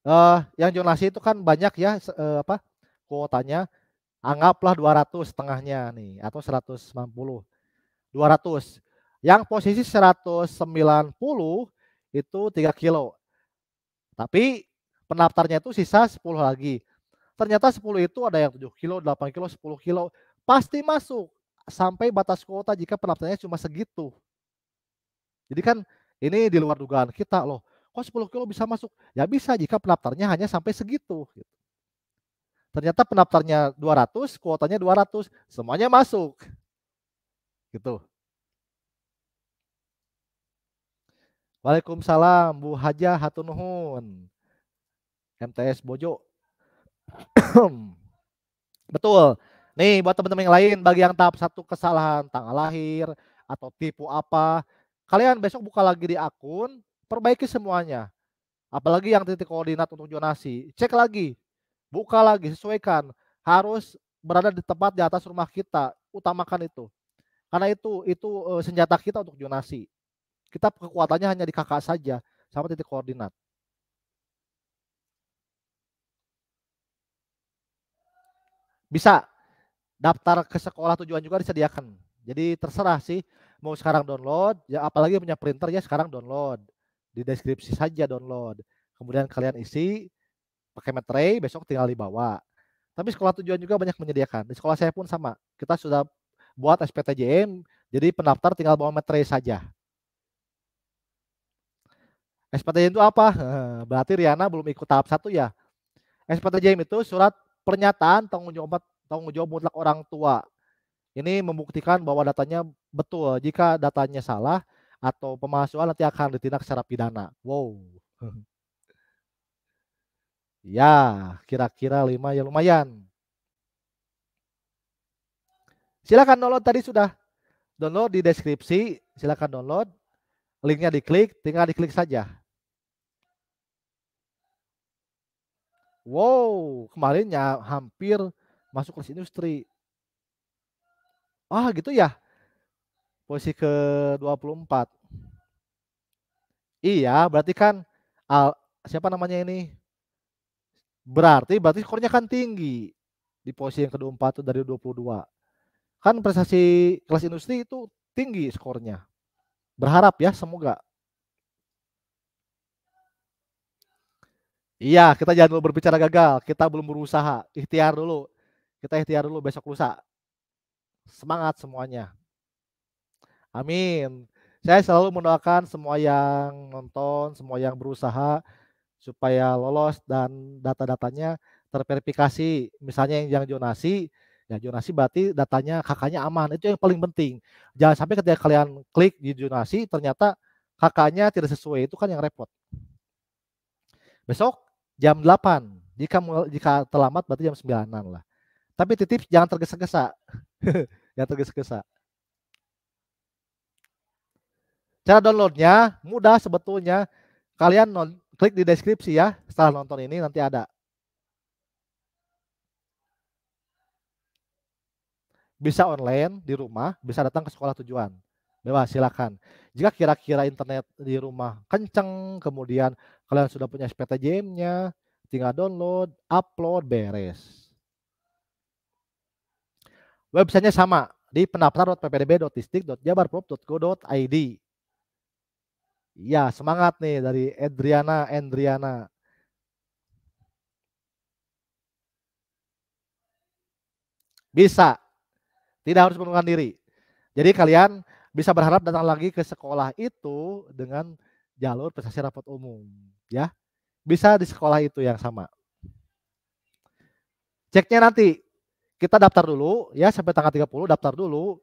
Uh, yang jonasi itu kan banyak ya uh, apa kuotanya. Anggaplah 200 setengahnya nih atau 190. 200. Yang posisi 190 itu 3 kilo. Tapi pendaftarnya itu sisa 10 lagi ternyata 10 itu ada yang 7 kilo, 8 kilo, 10 kilo, pasti masuk sampai batas kuota jika pendapatannya cuma segitu. Jadi kan ini di luar dugaan kita loh. Kok 10 kilo bisa masuk? Ya bisa jika pendaftarnya hanya sampai segitu. Gitu. Ternyata pendaftarnya 200, kuotanya 200, semuanya masuk. Gitu. Waalaikumsalam Bu Haja Hatunuhun. MTS Bojo Betul. Nih buat teman-teman yang lain bagi yang tahap satu kesalahan tanggal lahir atau tipu apa, kalian besok buka lagi di akun, perbaiki semuanya. Apalagi yang titik koordinat untuk jonasi, cek lagi, buka lagi, sesuaikan. Harus berada di tempat di atas rumah kita, utamakan itu. Karena itu itu eh, senjata kita untuk jonasi. Kita kekuatannya hanya di kakak saja sama titik koordinat. Bisa daftar ke sekolah tujuan juga disediakan. Jadi terserah sih mau sekarang download, ya apalagi punya printer ya sekarang download. Di deskripsi saja download. Kemudian kalian isi pakai materai, besok tinggal dibawa. Tapi sekolah tujuan juga banyak menyediakan. Di sekolah saya pun sama. Kita sudah buat SPTJM, jadi pendaftar tinggal bawa materai saja. SPTJM itu apa? Berarti Riana belum ikut tahap satu ya. SPTJM itu surat pernyataan tanggung jawab tanggung jawab mutlak orang tua. Ini membuktikan bahwa datanya betul. Jika datanya salah atau pemalsuan nanti akan ditindak secara pidana. Wow. ya, kira-kira lima ya lumayan. Silakan download tadi sudah. Download di deskripsi, silakan download. Linknya diklik, tinggal diklik saja. Wow, kemarinnya hampir masuk kelas industri. Ah, gitu ya. Posisi ke-24. Iya, berarti kan Al, siapa namanya ini? Berarti berarti skornya kan tinggi di posisi yang ke-24 itu dari 22. Kan prestasi kelas industri itu tinggi skornya. Berharap ya, semoga Iya, kita jangan dulu berbicara gagal. Kita belum berusaha. Ikhtiar dulu. Kita ikhtiar dulu besok lusa. Semangat semuanya. Amin. Saya selalu mendoakan semua yang nonton, semua yang berusaha supaya lolos dan data-datanya terverifikasi. Misalnya yang jangan jonasi, ya jonasi berarti datanya kakaknya aman. Itu yang paling penting. Jangan sampai ketika kalian klik di jonasi ternyata kakaknya tidak sesuai. Itu kan yang repot. Besok jam 8. Jika jika terlambat berarti jam 9 lah. Tapi titip jangan tergesa-gesa. jangan tergesa-gesa. Cara downloadnya mudah sebetulnya. Kalian klik di deskripsi ya setelah nonton ini nanti ada. Bisa online di rumah, bisa datang ke sekolah tujuan bebas silakan. Jika kira-kira internet di rumah kenceng, kemudian Kalian sudah punya SPTJM-nya, tinggal download, upload, beres. Websitenya sama di pendaftar.ppdb.istik.jabarprop.go.id. Ya, semangat nih dari Adriana Adriana Bisa. Tidak harus menurunkan diri. Jadi kalian bisa berharap datang lagi ke sekolah itu dengan jalur prestasi rapat umum ya bisa di sekolah itu yang sama ceknya nanti kita daftar dulu ya sampai tanggal 30 daftar dulu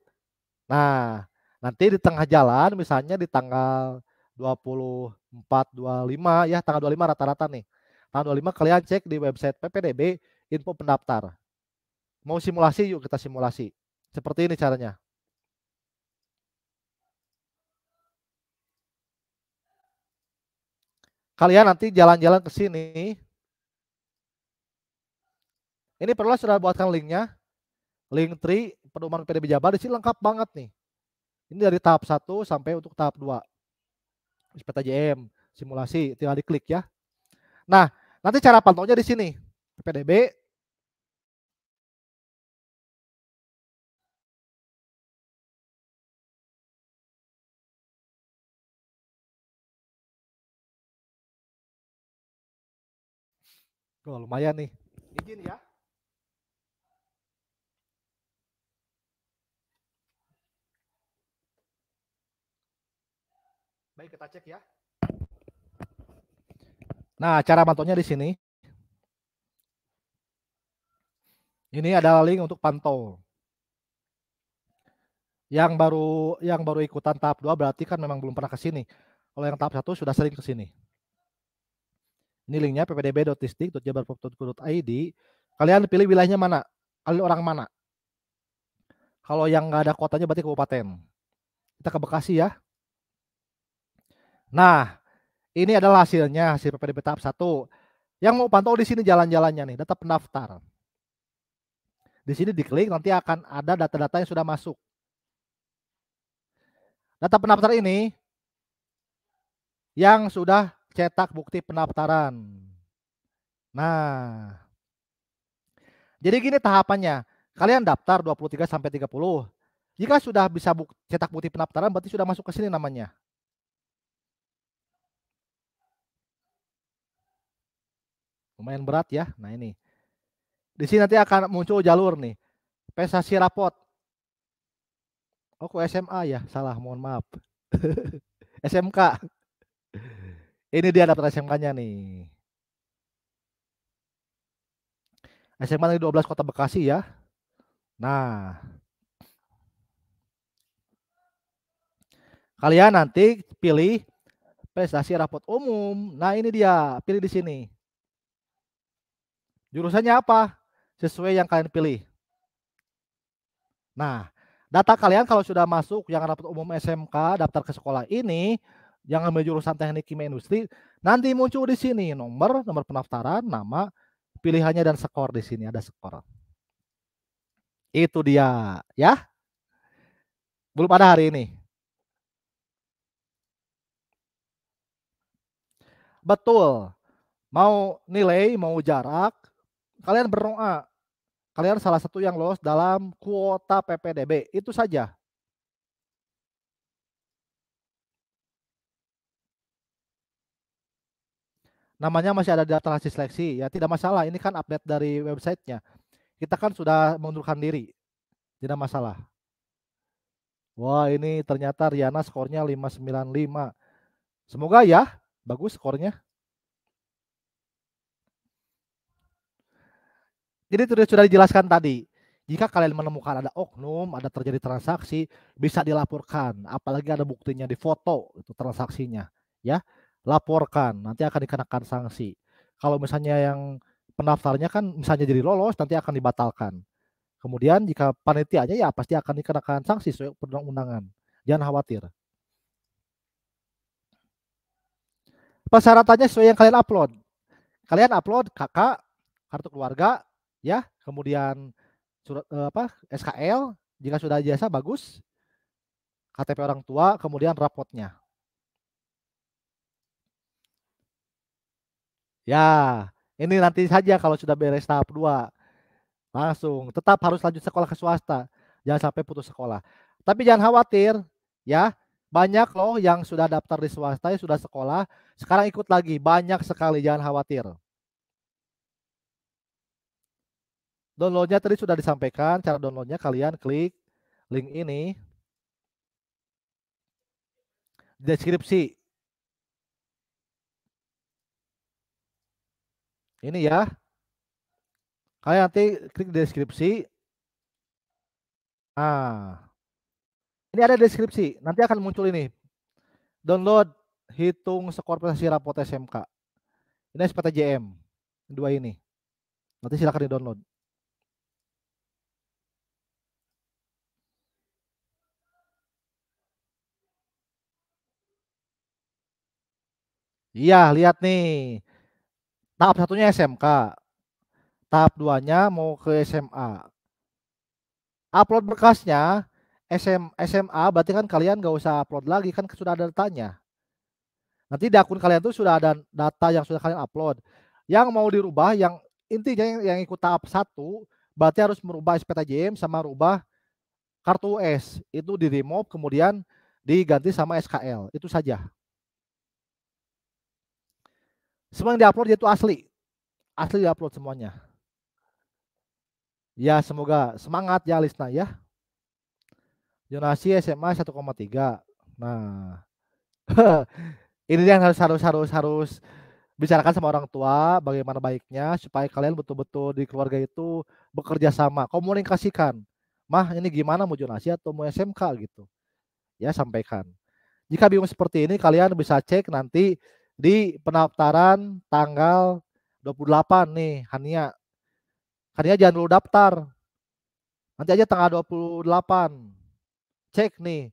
nah nanti di tengah jalan misalnya di tanggal 24 25 ya tanggal 25 rata-rata nih tanggal 25 kalian cek di website PPDB info pendaftar mau simulasi yuk kita simulasi seperti ini caranya kalian nanti jalan-jalan ke sini. Ini perlu sudah buatkan linknya. Link 3, pedoman PDB Jabar di sini lengkap banget nih. Ini dari tahap 1 sampai untuk tahap 2. jm simulasi, tinggal diklik ya. Nah, nanti cara pantau di sini. PDB Wah, lumayan nih. Izin ya. Baik, kita cek ya. Nah, cara pantaunya di sini. Ini adalah link untuk pantau. Yang baru yang baru ikutan tahap 2 berarti kan memang belum pernah ke sini. Kalau yang tahap 1 sudah sering ke sini. Ini linknya ppdb.istik.jabarpop.go.id. Kalian pilih wilayahnya mana, kalian orang mana. Kalau yang nggak ada kotanya berarti kabupaten. Kita ke Bekasi ya. Nah, ini adalah hasilnya hasil PPDB tahap 1. Yang mau pantau di sini jalan-jalannya nih, data pendaftar. Di sini diklik nanti akan ada data-data yang sudah masuk. Data pendaftar ini yang sudah cetak bukti pendaftaran. Nah, jadi gini tahapannya. Kalian daftar 23 sampai 30. Jika sudah bisa buk cetak bukti pendaftaran berarti sudah masuk ke sini namanya. Lumayan berat ya. Nah, ini. Di sini nanti akan muncul jalur nih. Pesasi rapot. Oh, SMA ya? Salah, mohon maaf. SMK. Ini dia daftar SMK-nya nih. SMK di 12 Kota Bekasi ya. Nah, kalian nanti pilih prestasi rapot umum. Nah, ini dia, pilih di sini. Jurusannya apa? Sesuai yang kalian pilih. Nah, data kalian kalau sudah masuk yang rapot umum SMK daftar ke sekolah ini yang ambil jurusan teknik kimia industri nanti muncul di sini nomor nomor pendaftaran nama pilihannya dan skor di sini ada skor itu dia ya belum ada hari ini betul mau nilai mau jarak kalian berdoa kalian salah satu yang lolos dalam kuota PPDB itu saja namanya masih ada di daftar hasil seleksi ya tidak masalah ini kan update dari websitenya kita kan sudah mengundurkan diri tidak masalah wah ini ternyata Riana skornya 595 semoga ya bagus skornya jadi sudah sudah dijelaskan tadi jika kalian menemukan ada oknum, ada terjadi transaksi, bisa dilaporkan, apalagi ada buktinya di foto itu transaksinya, ya laporkan, nanti akan dikenakan sanksi. Kalau misalnya yang pendaftarnya kan misalnya jadi lolos, nanti akan dibatalkan. Kemudian jika panitianya ya pasti akan dikenakan sanksi sesuai perundang-undangan. Jangan khawatir. Persyaratannya sesuai yang kalian upload. Kalian upload kakak, kartu keluarga, ya, kemudian surat eh, apa SKL jika sudah jasa bagus, KTP orang tua, kemudian rapotnya. Ya, ini nanti saja kalau sudah beres tahap 2. Langsung, tetap harus lanjut sekolah ke swasta. Jangan sampai putus sekolah. Tapi jangan khawatir, ya. Banyak loh yang sudah daftar di swasta, sudah sekolah, sekarang ikut lagi. Banyak sekali, jangan khawatir. Downloadnya tadi sudah disampaikan, cara downloadnya kalian klik link ini. Deskripsi, ini ya. Kalian nanti klik deskripsi. Ah. Ini ada deskripsi. Nanti akan muncul ini. Download hitung skor prestasi rapot SMK. Ini jm Dua ini. Nanti silakan di-download. Iya, lihat nih tahap satunya SMK, tahap duanya mau ke SMA. Upload berkasnya SM, SMA berarti kan kalian gak usah upload lagi kan sudah ada datanya. Nanti di akun kalian tuh sudah ada data yang sudah kalian upload. Yang mau dirubah yang intinya yang, yang ikut tahap satu berarti harus merubah SPTJM sama rubah kartu S itu di remove kemudian diganti sama SKL itu saja. Semua yang diupload itu asli. Asli diupload semuanya. Ya semoga semangat ya Lisna ya. Jonasi SMA 1,3. Nah. ini yang harus harus harus harus bicarakan sama orang tua bagaimana baiknya supaya kalian betul-betul di keluarga itu bekerja sama, komunikasikan. Mah, ini gimana mau jonasi atau mau SMK gitu. Ya, sampaikan. Jika bingung seperti ini kalian bisa cek nanti di pendaftaran tanggal 28 nih Hania. Hania jangan dulu daftar. Nanti aja tanggal 28. Cek nih.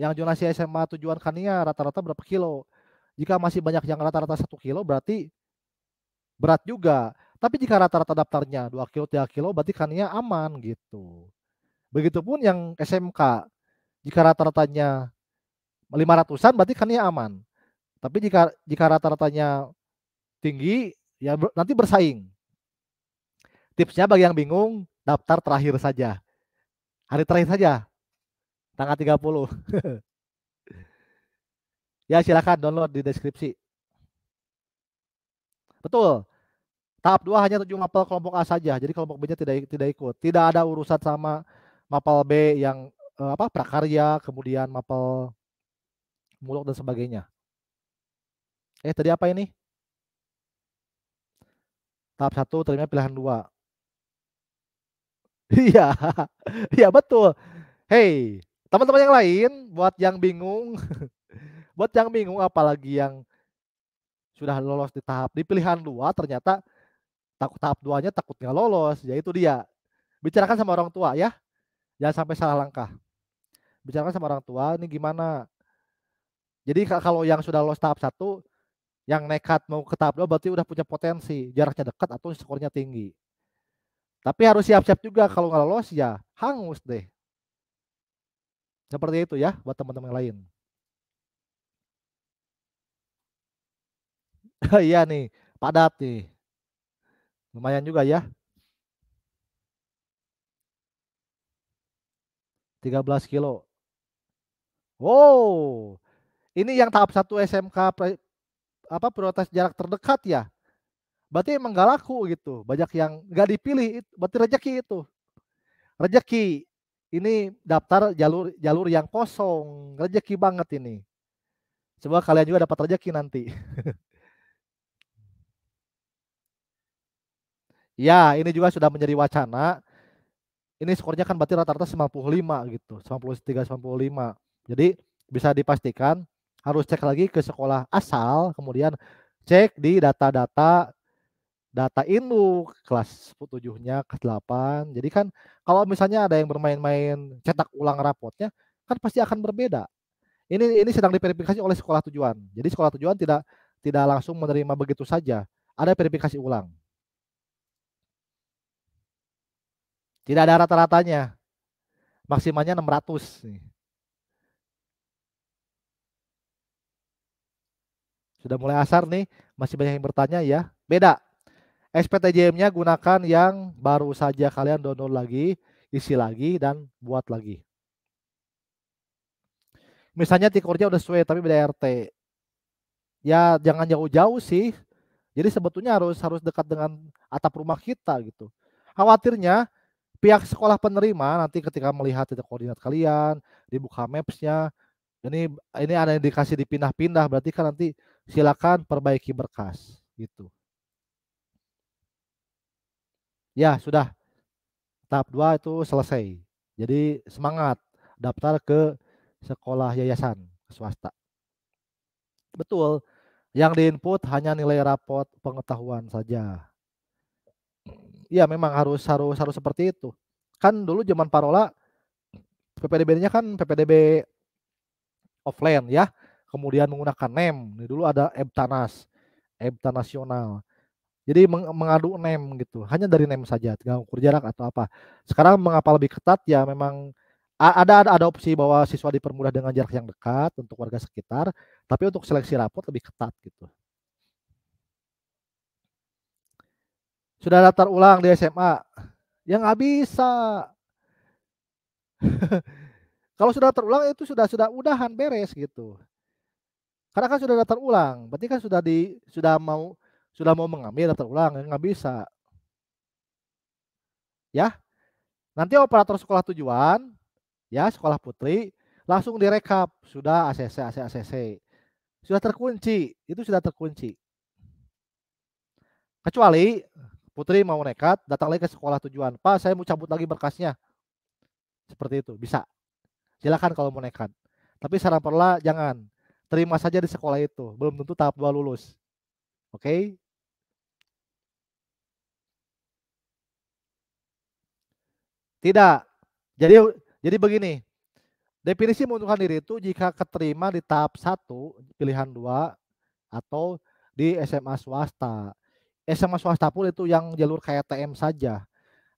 Yang jonasi SMA tujuan Hania rata-rata berapa kilo. Jika masih banyak yang rata-rata satu kilo berarti berat juga. Tapi jika rata-rata daftarnya 2 kilo, 3 kilo berarti Hania aman gitu. Begitupun yang SMK. Jika rata-ratanya 500-an berarti Hania aman. Tapi jika jika rata-ratanya tinggi, ya ber, nanti bersaing. Tipsnya bagi yang bingung, daftar terakhir saja. Hari terakhir saja. Tanggal 30. ya silakan download di deskripsi. Betul. Tahap 2 hanya tujuh mapel kelompok A saja. Jadi kelompok B-nya tidak tidak ikut. Tidak ada urusan sama mapel B yang eh, apa prakarya, kemudian mapel muluk dan sebagainya. Eh tadi apa ini? Tahap satu terima pilihan dua. Iya, iya betul. Hey, teman-teman yang lain, buat yang bingung, buat yang bingung apalagi yang sudah lolos di tahap di pilihan dua ternyata takut tahap duanya takut nggak lolos, ya itu dia. Bicarakan sama orang tua ya, jangan sampai salah langkah. Bicarakan sama orang tua, ini gimana? Jadi kalau yang sudah lolos tahap satu, yang nekat mau ke tahap 2 berarti udah punya potensi jaraknya dekat atau skornya tinggi tapi harus siap-siap juga kalau nggak lolos ya hangus deh seperti itu ya buat teman-teman lain iya nih padat nih lumayan juga ya 13 kilo wow ini yang tahap 1 SMK apa prioritas jarak terdekat ya berarti emang gak laku gitu banyak yang gak dipilih berarti rejeki itu rejeki ini daftar jalur jalur yang kosong rejeki banget ini coba kalian juga dapat rejeki nanti ya ini juga sudah menjadi wacana ini skornya kan berarti rata-rata 95 gitu 93 95 jadi bisa dipastikan harus cek lagi ke sekolah asal, kemudian cek di data-data data induk kelas 7-nya, kelas 8. Jadi kan kalau misalnya ada yang bermain-main cetak ulang rapotnya, kan pasti akan berbeda. Ini ini sedang diverifikasi oleh sekolah tujuan. Jadi sekolah tujuan tidak tidak langsung menerima begitu saja. Ada verifikasi ulang. Tidak ada rata-ratanya. Maksimalnya 600 nih. Sudah mulai asar nih, masih banyak yang bertanya ya. Beda. SPTJM-nya gunakan yang baru saja kalian download lagi, isi lagi, dan buat lagi. Misalnya tikornya udah sesuai tapi beda RT. Ya jangan jauh-jauh sih. Jadi sebetulnya harus harus dekat dengan atap rumah kita gitu. Khawatirnya pihak sekolah penerima nanti ketika melihat titik koordinat kalian dibuka mapsnya ini ini ada indikasi dipindah-pindah berarti kan nanti silakan perbaiki berkas gitu. Ya, sudah. Tahap 2 itu selesai. Jadi semangat daftar ke sekolah yayasan swasta. Betul, yang diinput hanya nilai rapot pengetahuan saja. Ya memang harus harus harus seperti itu. Kan dulu zaman Parola PPDB-nya kan PPDB offline ya kemudian menggunakan NEM. Ini dulu ada Ebtanas, Ebta Nasional. Jadi meng mengadu NEM gitu, hanya dari NEM saja, tidak ukur jarak atau apa. Sekarang mengapa lebih ketat ya memang ada ada, ada opsi bahwa siswa dipermudah dengan jarak yang dekat untuk warga sekitar, tapi untuk seleksi rapot lebih ketat gitu. Sudah daftar ulang di SMA? yang nggak bisa. Kalau sudah terulang itu sudah sudah udahan beres gitu. Karena kan sudah daftar ulang, berarti kan sudah di sudah mau sudah mau mengambil daftar ulang ya nggak bisa. Ya. Nanti operator sekolah tujuan ya sekolah putri langsung direkap sudah ACC ACC ACC. Sudah terkunci, itu sudah terkunci. Kecuali putri mau nekat datang lagi ke sekolah tujuan, "Pak, saya mau cabut lagi berkasnya." Seperti itu, bisa. Silakan kalau mau nekat. Tapi saran perla jangan terima saja di sekolah itu. Belum tentu tahap dua lulus. Oke? Okay? Tidak. Jadi jadi begini. Definisi mengundurkan diri itu jika keterima di tahap satu pilihan dua atau di SMA swasta. SMA swasta pun itu yang jalur KTM saja.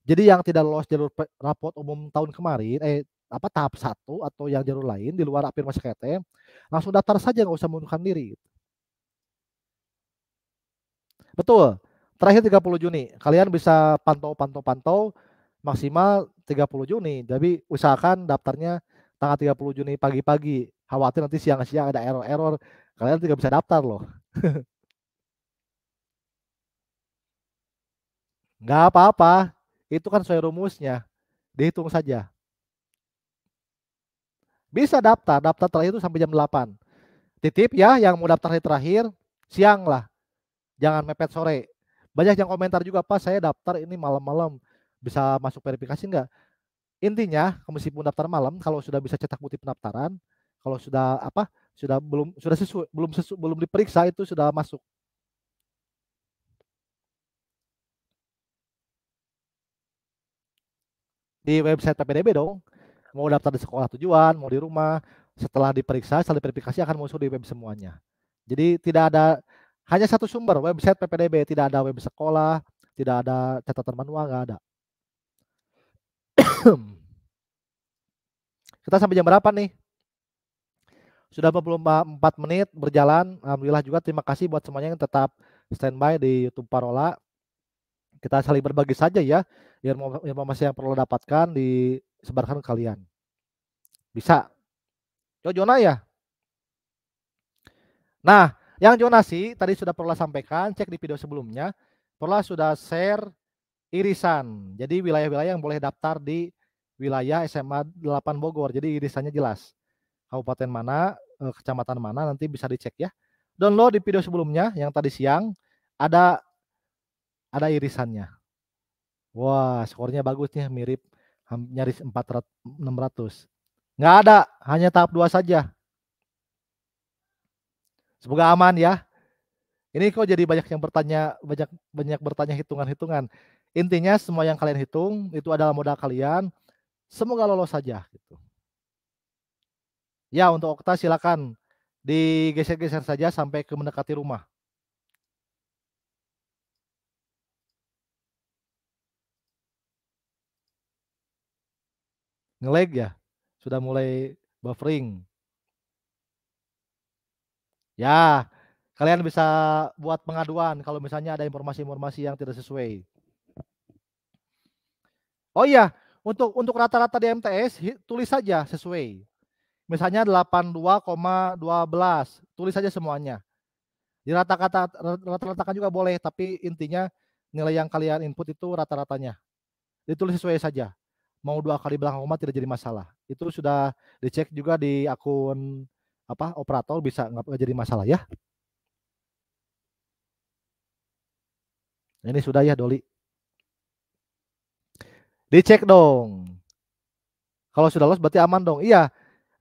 Jadi yang tidak lolos jalur rapot umum tahun kemarin, eh apa tahap satu atau yang jalur lain di luar afirmasi KTM langsung daftar saja nggak usah mengundurkan diri betul terakhir 30 Juni kalian bisa pantau pantau pantau maksimal 30 Juni jadi usahakan daftarnya tanggal 30 Juni pagi-pagi khawatir nanti siang-siang ada error-error kalian tidak bisa daftar loh nggak apa-apa itu kan sesuai rumusnya dihitung saja bisa daftar, daftar terakhir itu sampai jam 8. Titip ya yang mau daftar hari terakhir, siang lah. Jangan mepet sore. Banyak yang komentar juga, Pak saya daftar ini malam-malam. Bisa masuk verifikasi enggak? Intinya, meskipun daftar malam, kalau sudah bisa cetak putih pendaftaran, kalau sudah apa sudah belum sudah sesu, belum sesu, belum diperiksa itu sudah masuk di website PPDB dong mau daftar di sekolah tujuan, mau di rumah, setelah diperiksa, setelah diverifikasi akan muncul di web semuanya. Jadi tidak ada hanya satu sumber website PPDB, tidak ada web sekolah, tidak ada catatan manual, nggak ada. Kita sampai jam berapa nih? Sudah 44 menit berjalan. Alhamdulillah juga terima kasih buat semuanya yang tetap standby di YouTube Parola. Kita saling berbagi saja ya informasi yang perlu dapatkan disebarkan ke kalian. Bisa. Yo Jona ya. Nah, yang jonasi tadi sudah perlu sampaikan, cek di video sebelumnya. perlu sudah share irisan. Jadi wilayah-wilayah yang boleh daftar di wilayah SMA 8 Bogor. Jadi irisannya jelas. Kabupaten mana, eh, kecamatan mana nanti bisa dicek ya. Download di video sebelumnya yang tadi siang ada ada irisannya. Wah, skornya bagus nih, mirip nyaris 400 600. Nggak ada, hanya tahap 2 saja. Semoga aman ya. Ini kok jadi banyak yang bertanya, banyak banyak bertanya hitungan-hitungan. Intinya semua yang kalian hitung itu adalah modal kalian. Semoga lolos saja gitu. Ya, untuk Okta silakan digeser-geser saja sampai ke mendekati rumah. ngelag ya sudah mulai buffering ya kalian bisa buat pengaduan kalau misalnya ada informasi-informasi yang tidak sesuai oh iya untuk untuk rata-rata di MTS tulis saja sesuai misalnya 82,12 tulis saja semuanya rata kata rata-ratakan juga boleh tapi intinya nilai yang kalian input itu rata-ratanya ditulis sesuai saja mau dua kali belakang koma tidak jadi masalah. Itu sudah dicek juga di akun apa operator bisa nggak jadi masalah ya. Ini sudah ya Doli. Dicek dong. Kalau sudah los berarti aman dong. Iya.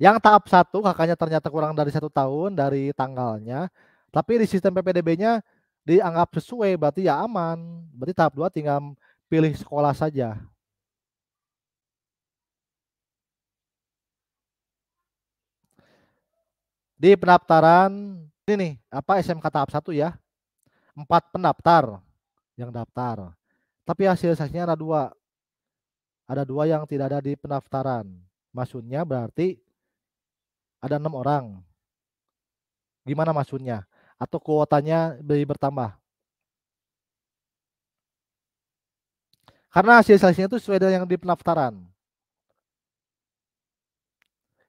Yang tahap satu kakaknya ternyata kurang dari satu tahun dari tanggalnya. Tapi di sistem PPDB-nya dianggap sesuai berarti ya aman. Berarti tahap dua tinggal pilih sekolah saja. di pendaftaran ini nih apa SMK tahap 1 ya empat pendaftar yang daftar tapi hasil seleksinya ada dua ada dua yang tidak ada di pendaftaran maksudnya berarti ada enam orang gimana maksudnya atau kuotanya beli bertambah karena hasil seleksinya itu sesuai dengan yang di pendaftaran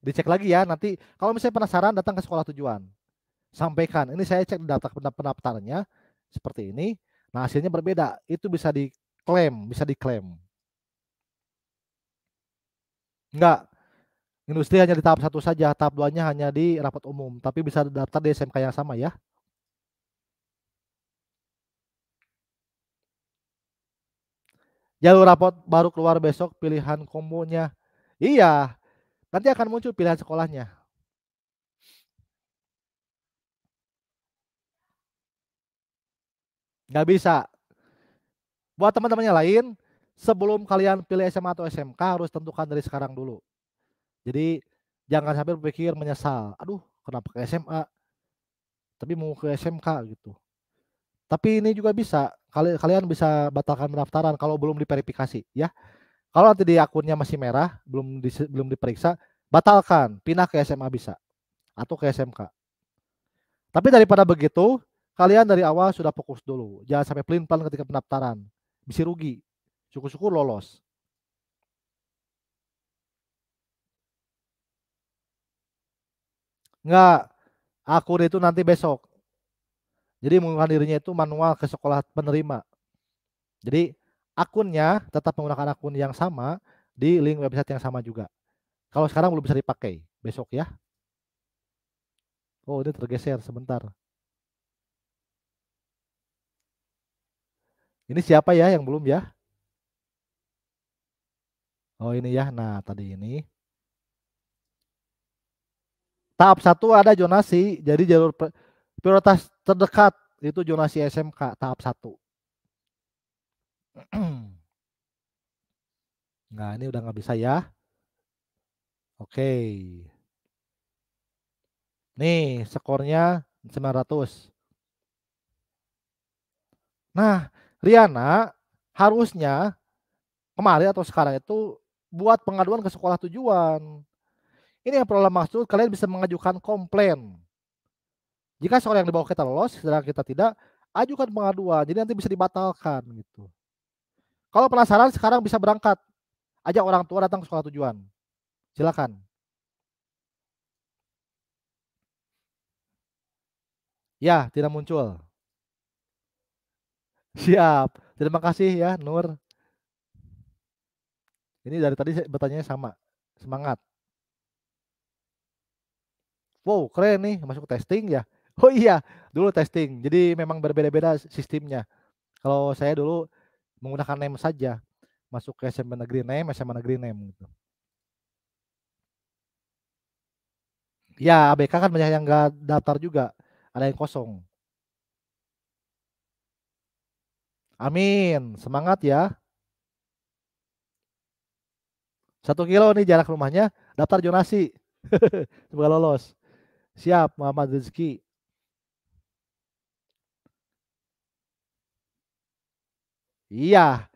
dicek lagi ya nanti kalau misalnya penasaran datang ke sekolah tujuan sampaikan ini saya cek data pendaftarannya seperti ini nah hasilnya berbeda itu bisa diklaim bisa diklaim enggak industri hanya di tahap satu saja tahap duanya hanya di rapat umum tapi bisa daftar di SMK yang sama ya jalur rapot baru keluar besok pilihan kombonya iya Nanti akan muncul pilihan sekolahnya. Nggak bisa. Buat teman teman yang lain, sebelum kalian pilih SMA atau SMK harus tentukan dari sekarang dulu. Jadi jangan sampai berpikir menyesal. Aduh, kenapa ke SMA? Tapi mau ke SMK gitu. Tapi ini juga bisa, kalian bisa batalkan pendaftaran kalau belum diverifikasi ya. Kalau nanti di akunnya masih merah, belum di, belum diperiksa, batalkan, pindah ke SMA bisa atau ke SMK. Tapi daripada begitu, kalian dari awal sudah fokus dulu. Jangan sampai pelin-pelan ketika pendaftaran. Bisa rugi. Syukur-syukur lolos. Enggak, akur itu nanti besok. Jadi mengundurkan dirinya itu manual ke sekolah penerima. Jadi akunnya tetap menggunakan akun yang sama di link website yang sama juga. Kalau sekarang belum bisa dipakai, besok ya. Oh, ini tergeser sebentar. Ini siapa ya yang belum ya? Oh, ini ya. Nah, tadi ini. Tahap satu ada jonasi, jadi jalur prioritas terdekat itu jonasi SMK tahap satu. nah, ini udah nggak bisa ya. Oke. Nih, skornya 900. Nah, Riana harusnya kemarin atau sekarang itu buat pengaduan ke sekolah tujuan. Ini yang perlu maksud kalian bisa mengajukan komplain. Jika sekolah yang dibawa kita lolos, sedangkan kita tidak, ajukan pengaduan. Jadi nanti bisa dibatalkan gitu. Kalau penasaran sekarang bisa berangkat. Ajak orang tua datang ke sekolah tujuan. Silakan. Ya, tidak muncul. Siap. Terima kasih ya Nur. Ini dari tadi bertanya sama. Semangat. Wow, keren nih masuk testing ya. Oh iya, dulu testing. Jadi memang berbeda-beda sistemnya. Kalau saya dulu menggunakan name saja masuk ke SMA negeri name SMA negeri name gitu ya ABK kan banyak yang nggak daftar juga ada yang kosong amin semangat ya satu kilo nih jarak rumahnya daftar jonasi semoga lolos siap Muhammad Rizki Iya.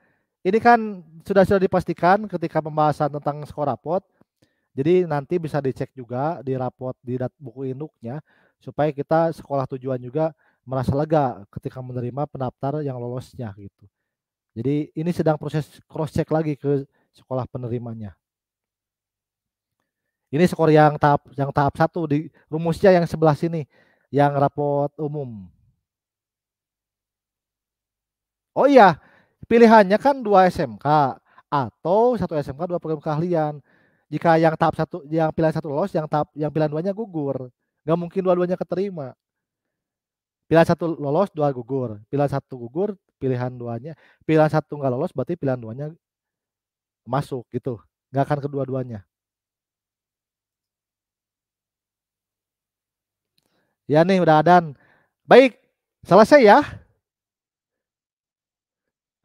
Ini kan sudah sudah dipastikan ketika pembahasan tentang skor rapot. Jadi nanti bisa dicek juga di rapot di buku induknya supaya kita sekolah tujuan juga merasa lega ketika menerima pendaftar yang lolosnya gitu. Jadi ini sedang proses cross check lagi ke sekolah penerimanya. Ini skor yang tahap yang tahap satu di rumusnya yang sebelah sini yang rapot umum. Oh iya, pilihannya kan dua SMK atau satu SMK dua program keahlian. Jika yang tahap satu yang pilihan satu lolos, yang tahap yang pilihan duanya gugur. Gak mungkin dua-duanya keterima. Pilihan satu lolos, dua gugur. Pilihan satu gugur, pilihan duanya. Pilihan satu nggak lolos, berarti pilihan duanya masuk gitu. Gak akan kedua-duanya. Ya nih udah adan. Baik, selesai ya.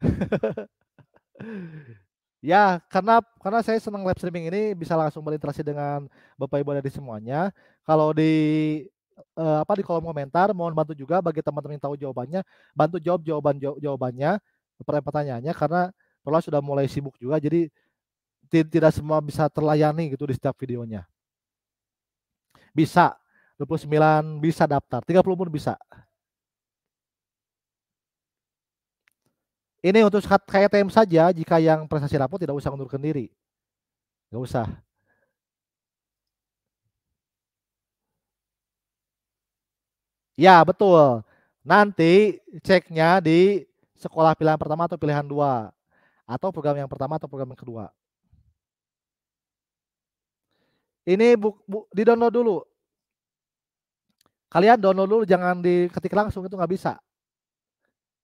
ya, karena karena saya senang live streaming ini bisa langsung berinteraksi dengan Bapak Ibu dari semuanya. Kalau di eh, apa di kolom komentar mohon bantu juga bagi teman-teman yang tahu jawabannya, bantu jawab jawaban jawabannya pertanyaannya karena Perla sudah mulai sibuk juga jadi tidak semua bisa terlayani gitu di setiap videonya. Bisa 29 bisa daftar, 30 pun bisa. Ini untuk KTM saja, jika yang prestasi rapot tidak usah mundur diri. Nggak usah. Ya, betul. Nanti ceknya di sekolah pilihan pertama atau pilihan dua. Atau program yang pertama atau program yang kedua. Ini bu, bu, di download dulu. Kalian download dulu, jangan diketik langsung, itu nggak bisa.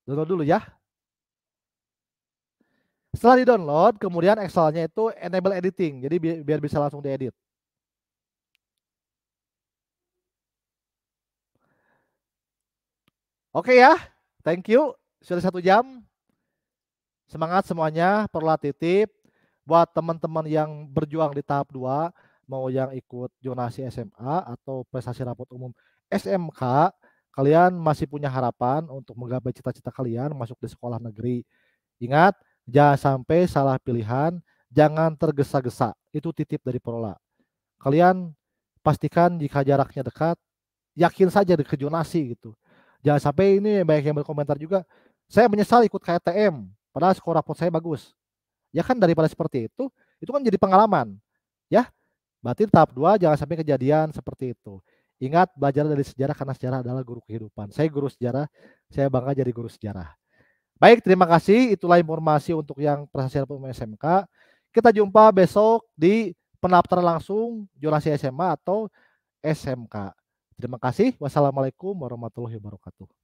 Download dulu ya. Setelah di-download, kemudian Excel-nya itu enable editing, jadi bi biar bisa langsung diedit. Oke okay ya, thank you. Sudah satu jam. Semangat semuanya, Perlu titip. Buat teman-teman yang berjuang di tahap 2, mau yang ikut jonasi SMA atau prestasi rapot umum SMK, kalian masih punya harapan untuk menggapai cita-cita kalian masuk di sekolah negeri. Ingat, Jangan sampai salah pilihan, jangan tergesa-gesa. Itu titip dari Perola. Kalian pastikan jika jaraknya dekat, yakin saja ke zonasi gitu. Jangan sampai ini banyak yang berkomentar juga, saya menyesal ikut KTM, padahal skor rapot saya bagus. Ya kan daripada seperti itu, itu kan jadi pengalaman. Ya, berarti tahap dua jangan sampai kejadian seperti itu. Ingat belajar dari sejarah karena sejarah adalah guru kehidupan. Saya guru sejarah, saya bangga jadi guru sejarah. Baik, terima kasih. Itulah informasi untuk yang persaksian pemain SMK. Kita jumpa besok di pendaftaran langsung jurnasi SMA atau SMK. Terima kasih. Wassalamualaikum warahmatullahi wabarakatuh.